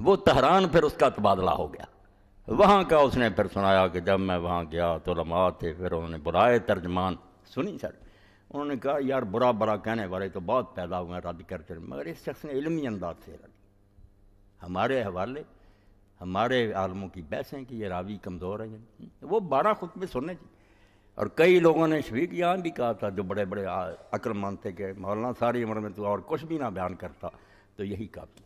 वो तहरान फिर उसका तबादला हो गया वहाँ का उसने फिर सुनाया कि जब मैं वहाँ गया तो लमा थे फिर उन्होंने बुलाए तर्जमान सुनी सर उन्होंने कहा यार बुरा बुरा कहने वाले तो बहुत पैदा हुए हैं रद्द करके मगर इस शख्स ने इलमी अंदाज से रद्द हमारे हवाले हमारे आलमों की बहसें कि ये रावी कमज़ोर है वो बारह खुतबे सुनने चाहिए और कई लोगों ने शवीक यहाँ भी कहा था जो बड़े बड़े अक्लमंद थे कि मौलाना सारी उम्र में तो और कुछ भी ना बयान करता तो यही काफ़ी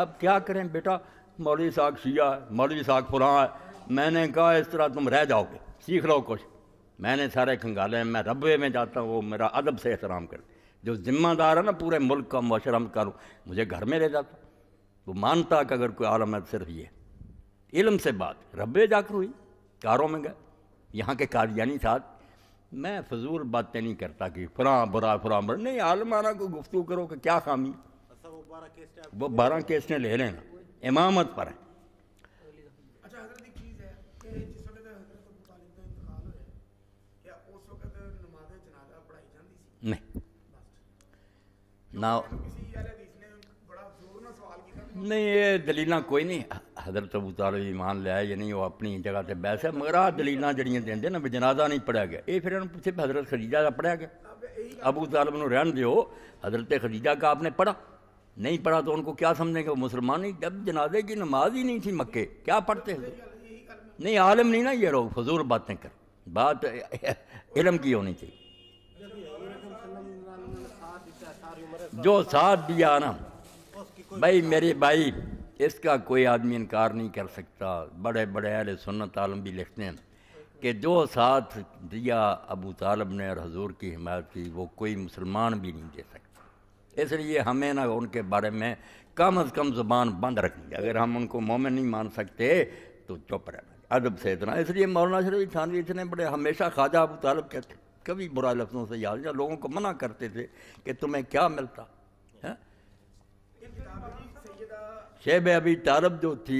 अब क्या करें बेटा मौलवी साहब शिया है मौलवी साहब फुरा है मैंने कहा इस तरह तुम रह जाओगे सीख लो कुछ मैंने सारे खंगाले मैं रबे में जाता हूँ वो मेरा अदब से एहतराम कर जो जिम्मेदार है ना पूरे मुल्क का मशरम करूँ मुझे घर में ले जाता वो मानता कि अगर कोई आलम है तो सिर्फ ये इलम से बात रबे जाकर हुई कारों में गए यहाँ के कादियानी साथ मैं फजूल बातें नहीं करता कि फुरा बुरा फुरा बुरा नहीं आलमाना को गुफ्तू करो कि क्या खामी अच्छा, वो बारह केस ने ले लेना इमामत पर है अच्छा, नहीं ना नहीं ये दलील कोई नहीं हजरत अबू तालो ईमान लिया या नहीं वो अपनी जगह से बहस है मगर आ दलील जड़िया देंगे ना बे जनाजा नहीं पढ़िया गया ये फिर उन्होंने पूछे हजरत खदीजा का पढ़ा गया अबू तालब रहन दो हजरत खदीजा का आपने पढ़ा नहीं पढ़ा तो उनको क्या समझेंगे वो मुसलमान ही जब जनाजे की नमाज ही नहीं थी मक्के क्या पढ़ते हैं नहीं आलम नहीं ना ये लोग फजूल बातें कर बात इलम की होनी चाहिए जो साथ दिया ना भाई मेरे भाई इसका कोई आदमी इनकार नहीं कर सकता बड़े बड़े अहल सुन्नत आलम भी लिखते हैं कि जो साथ दिया अबू तालब ने और हजूर की हिमायत की वो कोई मुसलमान भी नहीं दे सकता इसलिए हमें ना उनके बारे में कम अज़ कम ज़ुबान बंद रखनी है अगर हम उनको मोमिन नहीं मान सकते तो चुप रहना अदब से इतना इसलिए मौलाना शरीफ थानवी इतने बड़े हमेशा ख्वाजा अबू तालब कहते कभी बुरा लफ्ज़ों से याद जहाँ लोगों को मना करते थे कि तुम्हें क्या मिलता है शेब अभी तालब जो थी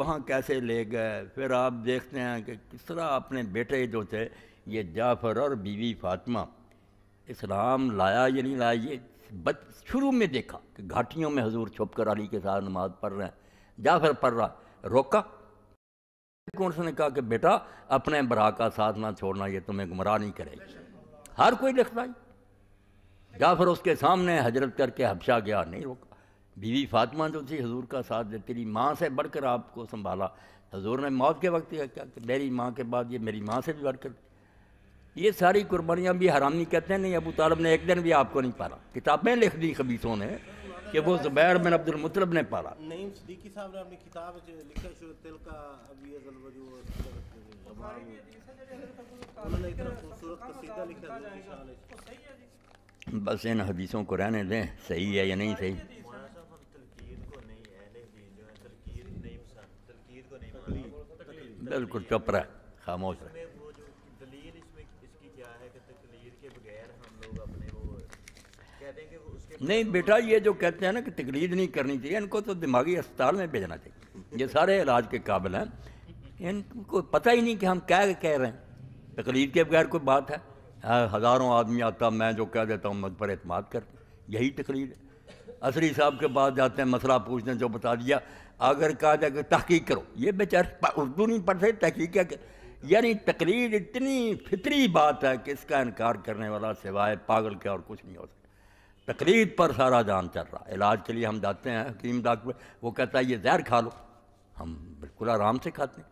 वहाँ कैसे ले गए फिर आप देखते हैं कि किस तरह अपने बेटे जो थे ये जाफर और बीवी फातिमा इस्लाम लाया या नहीं लाया ये बच शुरू में देखा कि घाटियों में हजूर छुप कर अली के साथ नमाज पढ़ रहे हैं जाफर पढ़ रहा रोका कौन ने कहा कि बेटा अपने बरा का साथ ना छोड़ना ये तुम्हें गुमराह नहीं करेगी हर कोई लिखता ही जाफर उसके सामने हजरत करके हबशा गया नहीं रोका बीवी फातिमा जो थी हजूर का साथ देती रही माँ से बढ़कर आपको संभाला हजूर ने मौत के वक्त क्या कि मेरी माँ के बाद ये मेरी माँ से भी बढ़कर ये सारी कुर्बानियाँ भी हरामी कहते हैं नहीं अबू तालब ने एक दिन भी आपको नहीं पाला किताबें लिख दी खबीसों ने कि वो जुबैर बिन अब्दुल मुतलब ने पाला तो बस इन हदीसों को रहने दें सही है या नहीं सही बिल्कुल चुप रहा खामोश रहा नहीं बेटा ये जो कहते हैं ना कि तकलीद नहीं करनी चाहिए इनको तो दिमागी अस्पताल में भेजना चाहिए ये सारे इलाज के काबिल हैं इनको पता ही नहीं कि हम क्या कह रहे हैं तकलीद के बगैर कोई बात है हाँ, हज़ारों आदमी आता मैं जो कह देता हूँ मुझ पर अतमाद कर यही तकलीद है असरी साहब के पास जाते हैं मसला पूछते हैं जो बता दिया अगर कहा जाए कि तहकीक करो ये बेचारे उर्दू नहीं पढ़ते तहकीक क्या यानी तकलीद इतनी फितरी बात है कि इसका इनकार करने वाला सिवाय पागल के और कुछ नहीं हो सकता तकलीफ पर सारा जान चल रहा इलाज के लिए हम जाते हैं हकीम डॉक्टर वो कहता है ये जहर खा लो हम बिल्कुल आराम से खाते हैं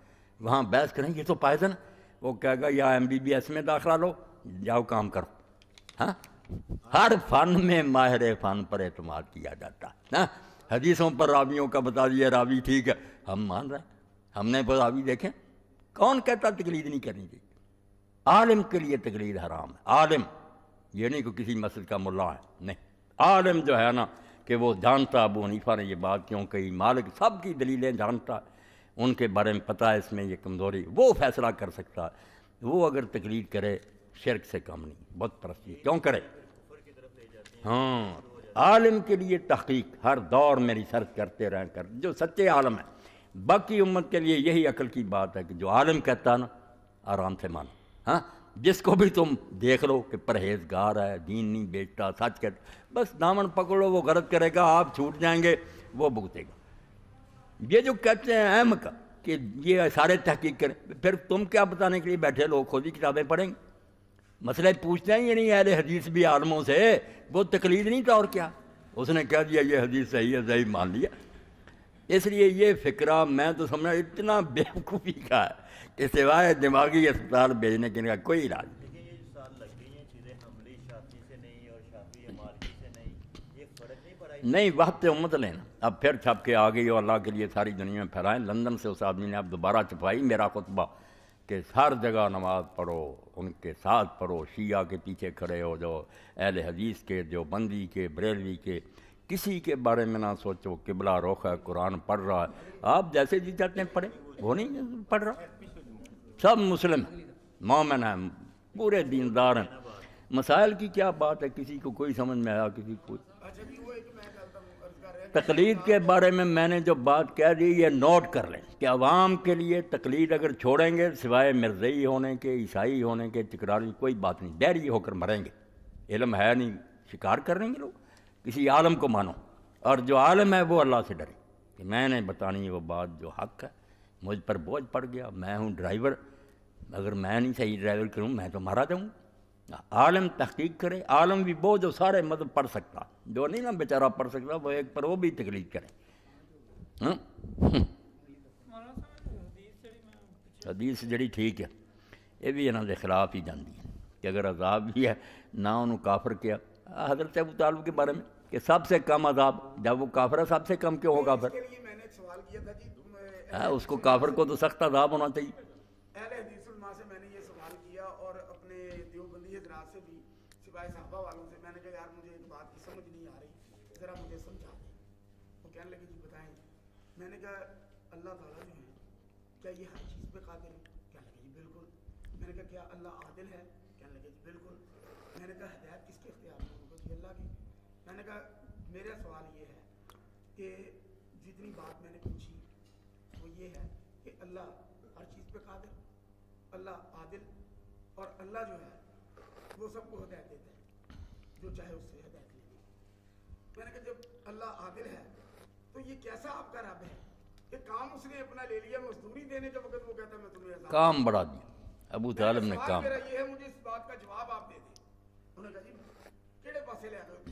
वहाँ बहस करें ये तो पायदन वो कहेगा या एम बी बी एस में दाखिला लो जाओ काम करो हाँ हर फन में माहिर फन पर एतम किया जाता है ना हदीसों पर रावियों का बता दिया रावी ठीक है हम मान रहे हैं हमने वो रावी देखें कौन कहता तकलीद नहीं करनी चाहिए आलिम के लिए तकलीद हराम है आलिम ये नहीं कि किसी मस्जिद का मुल्ला है नहीं आलम जो है ना कि वो जानता अबू हनीफा ने ये बात क्यों कही मालिक सब की दलीलें जानता उनके बारे में पता है इसमें ये कमज़ोरी वो फैसला कर सकता है वो अगर तकलीर करे शिरक से कम नहीं बहुत परस्ती क्यों करे हाँ आलम के लिए तहकीक हर दौर में रिसर्च करते रहें कर जो सच्चे आलम है बाकी उम्मत के लिए यही अकल की बात है कि जो आलम कहता है ना आराम से मानो हाँ जिसको भी तुम देख लो कि परहेजगार है दीन नहीं बेचता सच कर बस दामन पकड़ो वो गलत करेगा आप छूट जाएंगे वो भुगतेगा ये जो कहते हैं अहम का कि ये सारे तहकीक करें फिर तुम क्या बताने के लिए बैठे लोग खुद ही किताबें पढ़ेंगे मसले पूछते हैं ये नहीं अरे हदीस भी आलमों से वो तकलीद नहीं था तो और क्या उसने कह दिया ये हदीस सही है सही मान लिया इसलिए ये फिक्रा मैं तो समझा इतना बेवकूफ़ी का है कि सिवाय दिमागी अस्पताल भेजने के इनका कोई इलाज नहीं नहीं वक्त उम्मत लेना अब फिर छप के आ गई और अल्लाह के लिए सारी दुनिया में फैलाएं लंदन से उस आदमी ने अब दोबारा छपाई मेरा खुतबा कि हर जगह नमाज पढ़ो उनके साथ पढ़ो शिया के पीछे खड़े हो जो अहल हदीस के बंदी के बरेलवी के किसी के बारे में ना सोचो किबला रुख है कुरान पढ़ रहा है आप जैसे जी चाहते हैं पढ़े वो नहीं पढ़ रहा सब मुस्लिम है मोमिन है पूरे दीनदार हैं मसाइल की क्या बात है किसी को कोई समझ में आया किसी को तकलीद के बारे में मैंने जो बात कह दी ये नोट कर लें कि आवाम के लिए तकलीद अगर छोड़ेंगे सिवाय मिर्जई होने के ईसाई होने के तकरारी कोई बात नहीं डैरी होकर मरेंगे इलम है नहीं शिकार करेंगे लोग किसी आलम को मानो और जो आलम है वो अल्लाह से डरे कि मैंने बतानी है वो बात जो हक है मुझ पर बोझ पड़ गया मैं हूँ ड्राइवर अगर मैं नहीं सही ड्राइवर करूँ मैं तो मारा जाऊँगा आलम तहकीक करे आलम भी बोझ जो सारे मतलब पढ़ सकता जो नहीं ना बेचारा पढ़ सकता वो एक पर वो भी तकलीफ करे हम्म? हदीस जड़ी ठीक है ये भी इन्होंने खिलाफ ही जाती है कि अगर अजाब भी है ना उन्होंने काफर किया हजरत अबू तालब के बारे में कि सबसे कम अजाब जब वो काफर है सबसे कम क्यों होगा फिर आ, हाँ, उसको काफर को तो सख्त अजाब होना चाहिए अल्लाह जो है क्या अल्लाह आदिल है क्या लगे बिल्कुल मैंने कहा हदायत किसके में अल्लाह की मैंने कहा मेरा सवाल ये है कि जितनी बात मैंने पूछी वो ये है कि अल्लाह हर चीज़ पे कादिर अल्लाह आदिल और अल्लाह जो है वो सबको हदायत देता है जो चाहे उससे हदायत ले मैंने कहा जब अल्लाह आदिल है तो ये कैसा आपका रब है कि काम उसने अपना ले लिया मजदूरी देने के वक्त वो कहता मैं तुम्हें काम बढ़ा दिया अबू तालब ने काम मेरा ये है मुझे इस बात का जवाब आप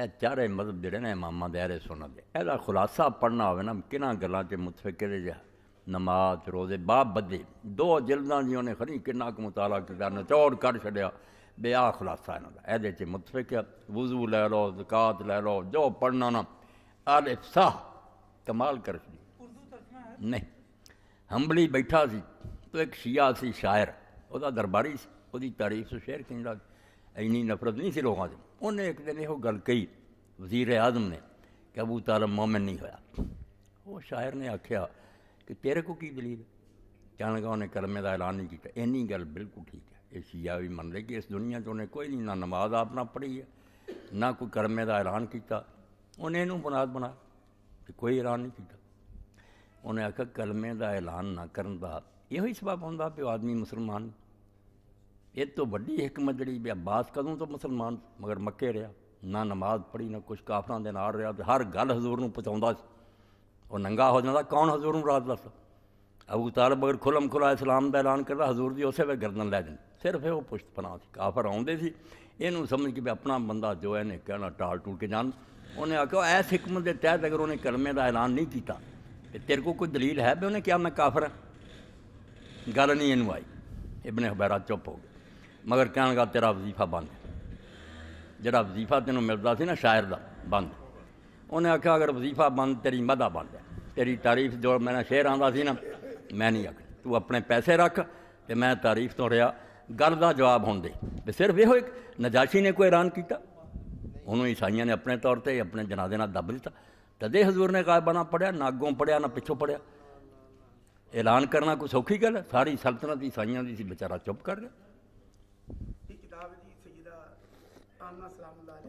ए चारे मतलब जड़े ने मामा दहरे सुन दे खुलासा पढ़ना हो कि गलों से मुतफिकर नमाज रोजे बाप बदे दो जिलदा जी उन्हें खरी कि मुताला किया नचौड़ कर छड़िया बे आ खुलासा इन्होंने ए मुतफिक वजू लै लो जकात लै लो जो पढ़ना ना अरे साह कमाल कर छी नहीं हंबली बैठा सी तो एक शिया से शायर वह दरबारी तारीफ सुशेर शेयर कहना इन्नी नफरत नहीं सी लोगों से ਉਹਨੇ ਇੱਕ ਦਿਨ ਇਹੋ ਗੱਲ ਕਹੀ ਵਜ਼ੀਰ ਆਜ਼ਮ ਨੇ ਕਿ ਅਬੂ ਤਾਲਬ ਮੂਮਿਨ ਨਹੀਂ ਹੋਇਆ ਉਹ ਸ਼ਾਇਰ ਨੇ ਆਖਿਆ ਕਿ ਤੇਰੇ ਕੋ ਕੀ ਦਲੀਲ ਲਗਾ ਉਹਨੇ ਕਰਮੇ ਦਾ ਐਲਾਨ ਨਹੀਂ ਕੀਤਾ ਇੰਨੀ ਗੱਲ ਬਿਲਕੁਲ ਠੀਕ ਹੈ ਇਹ ਸ਼ੀਆ ਵੀ ਮੰਨ ਲੈ ਕਿ ਇਸ ਦੁਨੀਆ 'ਚ ਉਹਨੇ ਕੋਈ ਨਹੀਂ ਨਾ ਨਮਾਜ਼ ਆਪਣਾ ਪੜ੍ਹੀ ਹੈ ਨਾ ਕੋਈ ਕਰਮੇ ਦਾ ਐਲਾਨ ਕੀਤਾ ਉਹਨੇ ਇਹਨੂੰ ਬਨਾਦ ਬਣਾ ਤੇ ਕੋਈ ਐਲਾਨ ਨਹੀਂ ਕੀਤਾ ਉਹਨੇ ਆਖਿਆ ਕਲਮੇ ਦਾ ਐਲਾਨ ਨਾ ਕਰਨ ਦਾ ਇਹੋ ਹੀ ਸਬਬ ਹੁੰਦਾ ਕਿ ਆਦਮੀ ਮੁਸਲਮਾਨ ये तो वही हिकमत जी भी अब्बास कदों तो मुसलमान मगर मके रहा ना नमाज पढ़ी ना कुछ काफर के नाल रहा तो हर गल हजूर में पहुँचा नंगा हो जाता कौन हजूर राज रात दस अबू तार मगर खुलम खुला इस्लाम का ऐलान करता हजूर जी उस वे गर्दन लै दें सिर्फ वो पुश्त पना काफर आते इनू समझ के भी अपना बंदा जो है इन्हें कहना टाल टूल के जान उन्हें आख्या इस हिकमत के तहत अगर उन्हें कलमे का ऐलान नहीं किया तो तेरे को कोई दलील है भी उन्हें क्या मैं काफर गल नहीं इनू आई इबने हबैरा चुप हो गया ਮਗਰ ਕਹਿਣ ਲੱਗਾ ਤੇਰਾ ਵਜ਼ੀਫਾ ਬੰਦ ਜਿਹੜਾ ਵਜ਼ੀਫਾ ਤੈਨੂੰ ਮਿਲਦਾ ਸੀ ਨਾ ਸ਼ਾਇਰ ਦਾ ਬੰਦ ਉਹਨੇ ਆਖਿਆ ਅਗਰ ਵਜ਼ੀਫਾ ਬੰਦ ਤੇਰੀ ਮਦਾ ਬੰਦ ਹੈ ਤੇਰੀ ਤਾਰੀਫ ਜੋ ਮੇਰਾ ਸ਼ੇਰ ਆਂਦਾ ਸੀ ਨਾ ਮੈਂ ਨਹੀਂ ਆਖਣੀ ਤੂੰ ਆਪਣੇ ਪੈਸੇ ਰੱਖ ਤੇ ਮੈਂ ਤਾਰੀਫ ਤੋਂ ਰਿਹਾ ਗੱਲ ਦਾ ਜਵਾਬ ਹੁਣ ਦੇ ਤੇ ਸਿਰਫ ਇਹੋ ਇੱਕ ਨਜਾਸ਼ੀ ਨੇ ਕੋਈ ਐਲਾਨ ਕੀਤਾ ਉਹਨੂੰ ਈਸਾਈਆਂ ਨੇ ਆਪਣੇ ਤੌਰ ਤੇ ਆਪਣੇ ਜਨਾਜ਼ੇ ਨਾਲ ਦੱਬ ਦਿੱਤਾ ਤਦੇ ਹਜ਼ੂਰ ਨੇ ਕਾਇਬਾ ਨਾ ਪੜਿਆ ਨਾ ਅੱਗੋਂ ਪੜਿਆ ਨਾ ਪਿੱਛੋਂ ਪੜਿਆ ਐਲਾਨ ਕਰਨਾ ਕੋਈ ਸੌਖੀ ਗੱਲ ਸਾਰੀ ਸਲਤਨਤ ਈਸਾਈਆਂ ਦੀ ਸੀ ਵਿਚਾਰਾ ਚੁੱਪ ਕਰ ਗਿਆ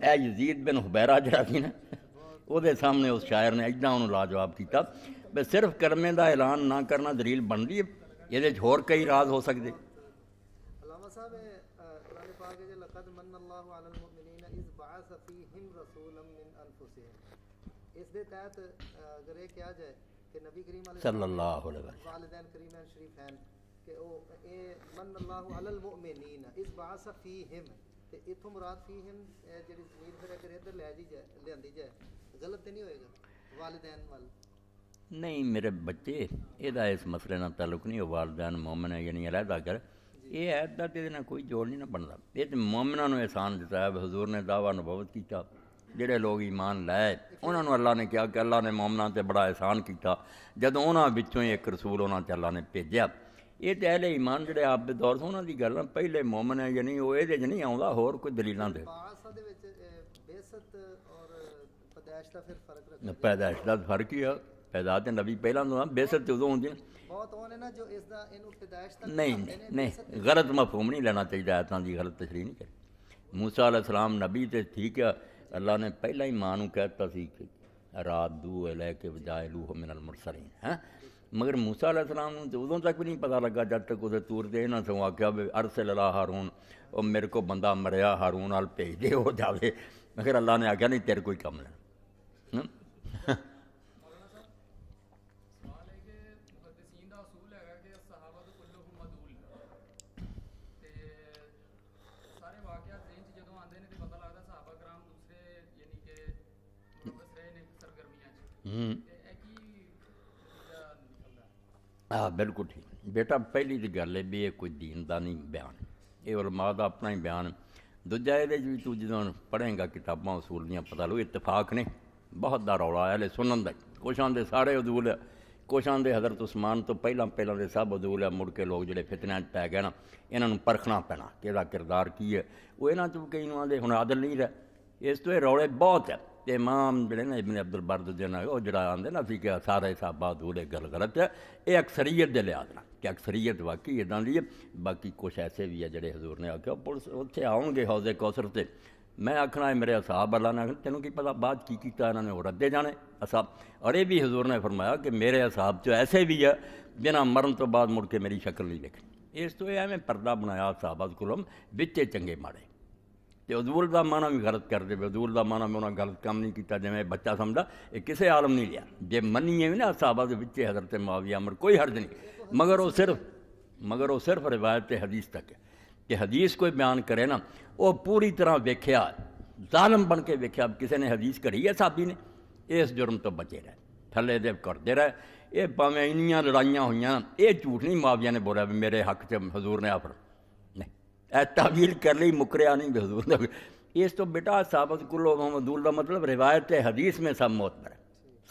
ए यजीद बिन हुबैरा जरा थी ना वो सामने उस शायर ने इदा उन्होंने लाजवाब किया सिर्फ करमे का ऐलान ना करना दलील बनती है ये होर कई राज हो सकते नहीं मेरे बच्चे यदा इस मसले का तलुक नहीं वालदेन मोमन है यानी अलहदा कर यह ऐदा तो कोई जोड़ नहीं ना बनता ये तो मोमना एहसान दिता है हजूर ने दावा अनुभवत किया जोड़े लोग ईमान लाए उन्होंने अल्लाह ने कहा कि अल्लाह ने मोमना से बड़ा एहसान किया जो उन्होंने एक रसूल उन्होंने अल्लाह ने भेजा ये तो अहले ईमान जोड़े आप बेदौर होना की गल पहले मोमन है जानी वो ये नहीं आता होर कोई दलील दे पैदाश का फर्क ही पैदा तो नबी पहला बेसत उदो होंगे नहीं नहीं गलत मफहूम नहीं लेना चाहिए ऐसा की गलत तशरी नहीं करी मूसा सलाम नबी तो ठीक है अल्लाह ने पहला ही माँ को कहता सी रात दू लैके बजाय लूह मिनल मुड़सरी है मगर मूसा आलाम उदों तक भी नहीं पता लगा जब तक उसे तूर तो से इन्होंने सगों आख्या अरसे लला हारून और मेरे को बंदा मरिया हारून अल भेज दे हो जाए मगर अल्लाह ने आख्या नहीं तेरे कोई कम लेना हम्म mm -hmm. ਆ ਬਿਲਕੁਲ ਠੀਕ ਬੇਟਾ ਪਹਿਲੀ ਦੀ ਗੱਲ ਹੈ ਵੀ ਇਹ ਕੋਈ ਦੀਨ ਦਾ ਨਹੀਂ ਬਿਆਨ ਇਹ ਉਲਮਾ ਦਾ ਆਪਣਾ ਹੀ ਬਿਆਨ ਦੂਜਾ ਇਹਦੇ ਵੀ ਤੂੰ ਜਦੋਂ ਪੜ੍ਹੇਂਗਾ ਕਿਤਾਬਾਂ ਉਸੂਲ ਦੀਆਂ ਪਤਾ ਲਓ ਇਤਫਾਕ ਨੇ ਬਹੁਤ ਦਾ ਰੌਲਾ ਆਇਆ ਲੈ ਸੁਣਨ ਦਾ ਕੋਸ਼ਾਂ ਦੇ ਸਾਰੇ ਉਦੂਲ ਕੋਸ਼ਾਂ ਦੇ ਹਜ਼ਰਤ ਉਸਮਾਨ ਤੋਂ ਪਹਿਲਾਂ ਪਹਿਲਾਂ ਦੇ ਸਭ ਉਦੂਲ ਆ ਮੁੜ ਕੇ ਲੋਕ ਜਿਹੜੇ ਫਿਤਨਾ ਪੈ ਗਏ ਨਾ ਇਹਨਾਂ ਨੂੰ ਪਰਖਣਾ ਪੈਣਾ ਕਿਹਦਾ ਕਿਰਦਾਰ ਕੀ ਹੈ ਉਹ ਇਹਨਾਂ ਚੋਂ ਕਈ ਨੂੰ ਆਦੇ ਹੁਣ ਆਦਲ ਨਹੀਂ ਰਹਿ ਇਸ ਤੋਂ ਇਹ ਰੌਲੇ ਬਹੁਤ ਹੈ इमाम जड़े ना इमन अब्दुल बर्द देना वह जरा आते ना अभी क्या सारा हिसाबा दूरे गल गलत है यसरीयत के लिहाज ना कि अक्सरीयत वाकई इदा दी है बाकी कुछ ऐसे भी है जे हजूर ने आख्या पुलिस उसे आवे हौजे कौसर से मैं आखना मेरे हिसाब वाला ने आखना तेनों की पता बाद इन्होंने और अद्धे जाने असाब और यह भी हजूर ने फरमाया कि मेरे हिसाब चो ऐसे भी है बिना मरण तो बाद मुड़ के मेरी शक्ल नहीं लिखनी इस तो यह एवें परा बनाया साहबाद कुलम बिचे चंगे माड़े तो हजूर का माना भी गलत कर दे हजूर का माना भी उन्हें गलत काम नहीं किया जमें बच्चा समझा ये किसे आलम नहीं लिया जे मनीए भी ना साहबा के बच्चे हजरत माविया अमर कोई हर्ज नहीं मगर वह सिर्फ मगर वह सिर्फ रिवायत हदीस तक है कि हदीस कोई बयान करे ना वह पूरी तरह वेख्या जालम बन के वेख्या किसी ने हदीस घड़ी है साबी ने इस जुर्म तो बचे रहे थले दे करते रहे ये भावें इन लड़ाइया हुई झूठ नहीं माविया ने बोलिया मेरे हक च हजूर ने आफड़ तावील कर ली मुकरिया नहीं हजूर इस तो बेटा साबत कुलो मदूल का मतलब रिवायत हदीस में सब मौत है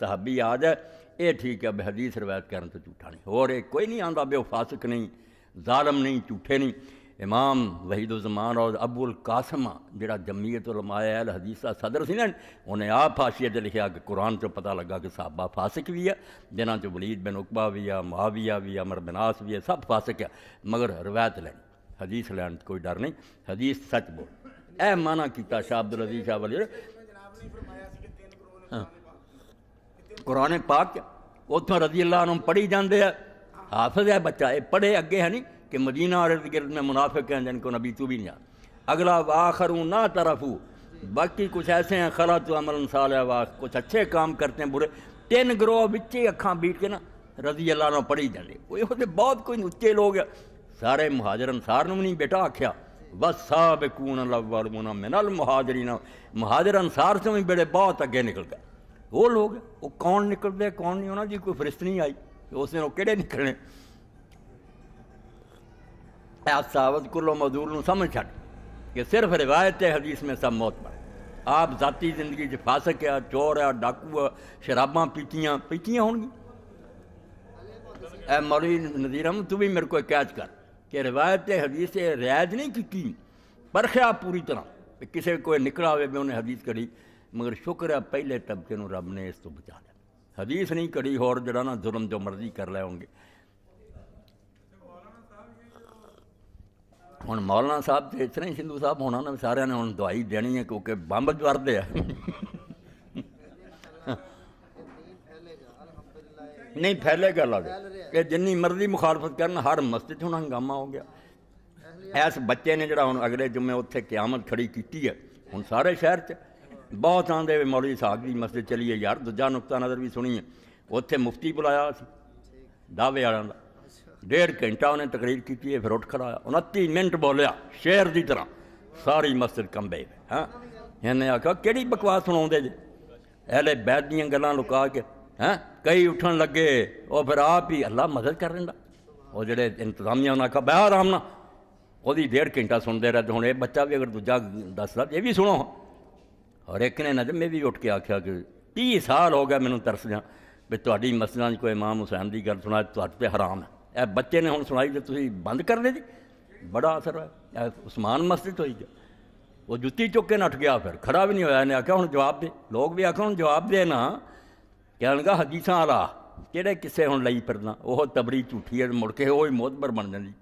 साहबी याद है ये ठीक है हदीस रिवायत करने तो झूठा नहीं और एक कोई नहीं आता बेफासक नहीं जालम नहीं झूठे नहीं इमाम वहीदुलजमान और अबुल कासमा जरा जमीयत उलमायाल हदीस का सदर से उन्हें आप हाशिए लिखा कि कुरान चो पता लगा कि साबा फासिक भी है जिन्होंने वलीद बिन उकबा भी आ मुआविया भी अमर बिनास भी है सब फासिक है मगर रिवायत लैनी हदीस लैन तो कोई डर नहीं हदीस सच बोल ए माना किया शाह अब्दुल अजीज शाह वाली हाँ। कुरान पाक उतो रजी अल्लाह पढ़ी जाते हैं हाफज है बच्चा ये पढ़े अगे है नहीं कि मदीना और इर्द गिर्द में मुनाफिक हैं जिनको नबी तू भी नहीं अगला वाखरू ना तरफू बाकी कुछ ऐसे हैं खला तो अमल साल है वाह कुछ अच्छे काम करते हैं बुरे तीन ग्रोह बिच्चे अखा बीट के ना रजी अल्लाह पढ़ी जाते बहुत कोई उच्चे लोग सारे मुहाजर अंसार ने भी नहीं बेटा आख्या बस सा बेकून अलमुना मिनल मुहाजरी ना मुहाजर अंसार से भी बेड़े बहुत अगे निकल गए वो लोग वो कौन निकलते कौन नहीं होना जी कोई फरिस्त नहीं आई तो उस दिन वो कि निकलने सावत कुलो मजदूर समझ छ सिर्फ रिवायत है हदीस में सब मौत पाए आप जाती जिंदगी फासक है चोर है डाकू है शराबा पीतिया पीतिया हो मौली नजीर हम तू भी मेरे को कैच कर कि रिवायत हदीस रियायत नहीं की, परख्या पूरी तरह किसी कोई निकला हो भी उन्हें हदीस करी मगर शुक्र है पहले तबके रब ने इस तो बचा लिया हदीस नहीं करी और जरा ना जुर्म जो मर्जी कर रहे होंगे हम मौलाना साहब तो इस तरह ਹੀ ਸਿੰਧੂ ਸਾਹਿਬ ਹੋਣਾ ਨਾ ਸਾਰਿਆਂ ਨੇ ਹੁਣ ਦਵਾਈ ਦੇਣੀ है ਕਿਉਂਕਿ ਬੰਬ ਵਰਦੇ ਨਹੀਂ ਫੈਲੇਗਾ ਲਾਗੇ ਕਿ ਜਿੰਨੀ ਮਰਜ਼ੀ ਮੁਖਾਲਫਤ ਕਰਨ ਹਰ ਮਸਜਿਦ ਹੁਣ ਹੰਗਾਮਾ ਹੋ ਗਿਆ ਐਸ ਬੱਚੇ ਨੇ ਜਿਹੜਾ ਹੁਣ ਅਗਲੇ ਜੁਮੇ ਉੱਥੇ ਕਿਆਮਤ ਖੜੀ ਕੀਤੀ ਹੈ ਹੁਣ ਸਾਰੇ ਸ਼ਹਿਰ 'ਚ ਬਹੁਤ ਆਂਦੇ ਮੌਲਵੀ ਸਾਹਿਬ ਦੀ ਮਸਜਿਦ ਚਲੀਏ ਯਾਰ ਦੂਜਾ ਨੁਕਤਾ ਨਜ਼ਰ ਵੀ ਸੁਣੀ ਹੈ ਉੱਥੇ ਮੁਫਤੀ ਬੁਲਾਇਆ ਸੀ ਦਾਵੇ ਵਾਲਿਆਂ ਦਾ ਡੇਢ ਘੰਟਾ ਉਹਨੇ ਤਕਰੀਰ ਕੀਤੀ ਹੈ ਫਿਰ ਉੱਠ ਖੜਾਇਆ 29 ਮਿੰਟ ਬੋਲਿਆ ਸ਼ੇਰ ਦੀ ਤਰ੍ਹਾਂ ਸਾਰੀ ਮਸਜਿਦ ਕੰਬੇ ਹਾਂ ਇਹਨੇ ਆਖਿਆ ਕਿਹੜੀ ਬਕਵਾਸ ਸੁਣਾਉਂਦੇ ਜੇ ਇਹਲੇ ਬੈਦ ਦੀਆਂ ਗੱਲਾਂ ਲੁਕਾ ਕੇ ਹੈ ਕਈ ਉੱਠਣ ਲੱਗੇ ਉਹ ਫਿਰ ਆਪ ਹੀ ਅੱਲਾ ਮਦਦ ਕਰ ਦਿੰਦਾ ਉਹ ਜਿਹੜੇ ਇੰਤਜ਼ਾਮੀਆਂ ਉਹਨਾਂ ਕਾ ਬਿਆਹ ਆਰਾਮ ਨਾ ਉਹਦੀ ਡੇਢ ਘੰਟਾ ਸੁਣਦੇ ਰਹੇ ਹੁਣ ਇਹ ਬੱਚਾ ਵੀ ਅਗਰ ਦੂਜਾ ਦੱਸਦਾ ਇਹ ਵੀ ਸੁਣੋ ਔਰ ਇੱਕ ਨੇ ਨਜ਼ਮ ਵੀ ਉੱਠ ਕੇ ਆਖਿਆ ਕਿ 30 ਸਾਲ ਹੋ ਗਿਆ ਮੈਨੂੰ ਤਰਸ ਜਾਂ ਵੀ ਤੁਹਾਡੀ ਮਸਲਾਂ 'ਚ ਕੋਈ ਇਮਾਮ ਹੁਸੈਨ ਦੀ ਗੱਲ ਸੁਣਾ ਤੁਹਾਡੇ ਤੇ ਹਰਾਮ ਹੈ ਇਹ ਬੱਚੇ ਨੇ ਹੁਣ ਸੁਣਾਈ ਤੇ ਤੁਸੀਂ ਬੰਦ ਕਰ ਦੇ ਜੀ ਬੜਾ ਅਸਰ ਹੋਇਆ ਉਸਮਾਨ ਮਸਜਿਦ ਹੋਈ ਗਿਆ ਉਹ ਜੁੱਤੀ ਚੁੱਕ ਕੇ ਨੱਠ ਗਿਆ ਫਿਰ ਖੜਾ ਵੀ ਨਹੀਂ ਹੋਇਆ ਨੇ ਆਖਿਆ ਹੁਣ ਜਵਾਬ ਦੇ ਲੋਕ ਵੀ ਆਖਣ ਜਵਾਬ ਦੇ ਨਾ ਕਹਿਣਗਾ ਹਦੀਸਾਂ ਵਾਲਾ ਕਿਹੜੇ ਕਿਸੇ ਹੁਣ ਲਈ ਫਿਰਦਾ ਉਹ ਤਬਰੀ ਝੂਠੀ ਹੈ ਮੁੜ ਕੇ ਉਹ ਹੀ ਮੋਤਬਰ ਬਣ ਜਾਂਦੀ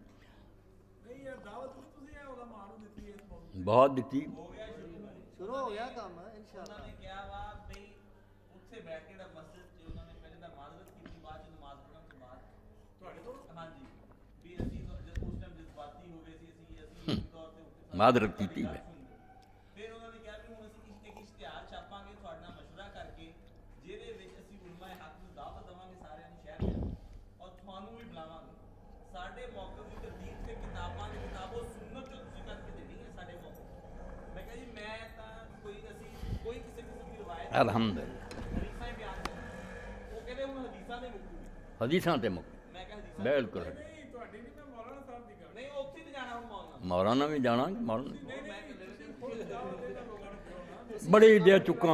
ਬਹੁਤ ਦਿੱਤੀ ਸ਼ੁਰੂ ਹੋ ਗਿਆ ਕੰਮ ਇਨਸ਼ਾਅੱਲਾ ਨੇ ਕਿਹਾ ਵਾ ਬਈ ਉੱਥੇ ਬੈਠ ਕੇ ਦਾ ਮਸਜਿਦ ਤੇ ਉਹਨਾਂ ਨੇ ਪਹਿਲੇ ਦਾ ਮਾਜ਼ਰਤ ਕੀਤੀ ਬਾਅਦ ਚ ਨਮਾਜ਼ ਪੜ੍ਹਨ ਤੋਂ ਬਾਅਦ ਤੁਹਾਡੇ ਤੋਂ ਹਾਂਜੀ ਵੀ ਅਸੀਂ ਉਸ ਟਾਈਮ ਜਜ਼ਬਾਤੀ ਹੋ ਗਏ ਸੀ ਅਸੀਂ ਅਸੀਂ ਤੌਰ ਤੇ ਮਾਜ਼ਰਤ ਕੀਤੀ ਹੈ ਅਲਹਮਦੁਲਿਲਾ ਹਦੀਸਾਂ ਤੇ ਮੁਕ ਬਿਲਕੁਲ ਮੌਲਾਨਾ ਵੀ ਜਾਣਾ ਮੌਲਾਨਾ ਬੜੀ ਦੇ ਚੁੱਕਾ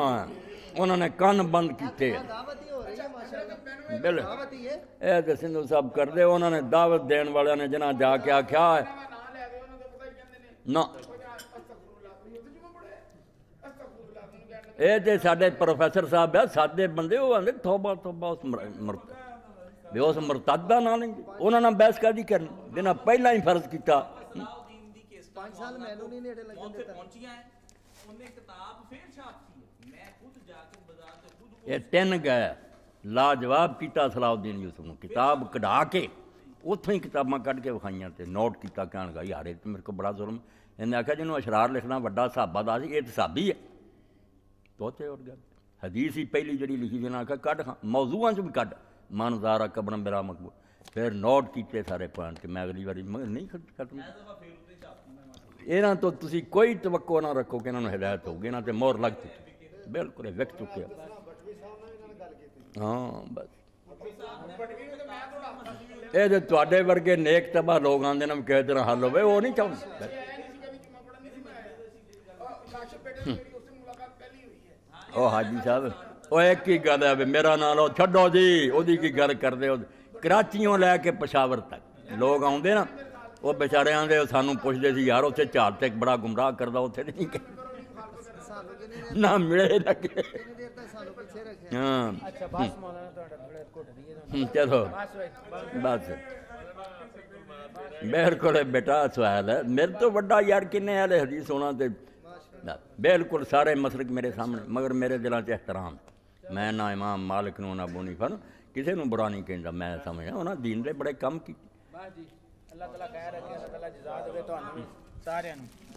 ਉਹਨਾਂ ਨੇ ਕੰਨ ਬੰਦ ਕੀਤੇ ਬਿਲ ਇਹ ਤੇ ਸਿੰਧੂ ਸਾਹਿਬ ਕਰਦੇ ਉਹਨਾਂ ਨੇ ਦਾਵਤ ਦੇਣ ਵਾਲਿਆਂ ਨੇ ਜਨਾ ਜਾ ਕੇ ਆਖਿਆ ਨਾ ये साढ़े प्रोफेसर साहब है साधे बंदे आते थोबा थोबा उस मर मृत भी उस मरतादा ना नहीं उन्होंने बहस कह दी करनी जिन्हें पहला ही फर्ज किया तीन गए लाजवाब किया सलाउद्दीन यूसुफ ने किताब कढ़ा के उतों ही किताबा कड़ के विखाइया तो नोट किया कह यार मेरे को बड़ा जुलम इन्हें आख्या जिन्होंने अशरार लिखना व्डा हिसाबा दस ये हिसाबी है ਤੋਤੇ ਹੋਰ ਗੱਲ ਹਦੀਸ ਹੀ ਪਹਿਲੀ ਜਿਹੜੀ ਲਿਖੀ ਜਨਾ ਨਾਲ ਕੱਢ ਮੌਜ਼ੂਆਂ ਚ ਵੀ ਕੱਢ ਮਨਜ਼ਾਰਾ ਕਬਰ ਮੇਰਾ ਮਕਬੂਲ ਫਿਰ ਨੋਟ ਕੀਤੇ ਸਾਰੇ ਪੁਆਇੰਟ ਤੇ ਮੈਂ ਅਗਲੀ ਵਾਰੀ ਨਹੀਂ ਕੱਟਣਾ ਇਹਨਾਂ ਤੋਂ ਤੁਸੀਂ ਕੋਈ ਤਵਕਕੋ ਨਾ ਰੱਖੋ ਕਿ ਇਹਨਾਂ ਨੂੰ ਹਦਾਇਤ ਹੋਊਗੀ ਇਹਨਾਂ ਤੇ ਮੋਹਰ ਲੱਗ ਚੁੱਕੀ ਬਿਲਕੁਲ ਵਿਕ ਚੁੱਕਿਆ ਹਾਂ ਬਸ ਇਹ ਜੇ ਤੁਹਾਡੇ ਵਰਗੇ ਨੇਕ ਤਬਾ ਲੋਕਾਂ ਦੇ ਨਾਮ ਕਿਹਦੇ ਤਰ੍ਹਾਂ ਹੱਲ ਹੋਵੇ ਉਹ ਨਹੀਂ ਚਾਹੁੰਦੇ ਉਹ ਹਾਜੀ ਸਾਹਿਬ ਓਏ ਕੀ ਗੱਲ ਹੈ ਮੇਰਾ ਨਾਲ ਉਹ ਛੱਡੋ ਜੀ ਉਹਦੀ ਕੀ ਗੱਲ ਕਰਦੇ ਹੋ ਕਰਾਚੀੋਂ ਲੈ ਕੇ ਪਸ਼ਾਵਰ ਤੱਕ ਲੋਕ ਆਉਂਦੇ ਨਾ ਉਹ ਵਿਚਾਰਿਆਂ ਦੇ ਸਾਨੂੰ ਪੁੱਛਦੇ ਸੀ ਯਾਰ ਉੱਥੇ ਝਾਲ ਤੇ ਬੜਾ ਗੁੰਮਰਾਹ ਕਰਦਾ ਉੱਥੇ ਨਹੀਂ ਨਾ ਮਿਲੇ ਨਾ ਕਿ ਹਾਂ ਅੱਛਾ ਬਾਸ ਮੌਲਾਨਾ ਤੁਹਾਡਾ ਥੋੜਾ ਘੁੱਟ ਦਈਏ ਚਲੋ ਬਾਸ ਮੇਰੇ ਕੋਲੇ ਬੇਟਾ ਸਵਾਲ ਹੈ ਮੇਰੇ ਤੋਂ ਵੱਡਾ ਯਾਰ ਕਿੰਨੇ ਆਲੇ ਹਦੀਸ ਸੋਣਾ ਤੇ ना बिल्कुल सारे मसरक मेरे सामने मगर मेरे दिलों से एहतराम मैं ना इमाम मालिक नू ना बोनी फन किसी को बुरा नहीं कहता मैं समझा उन्हें दीन के बड़े कम किए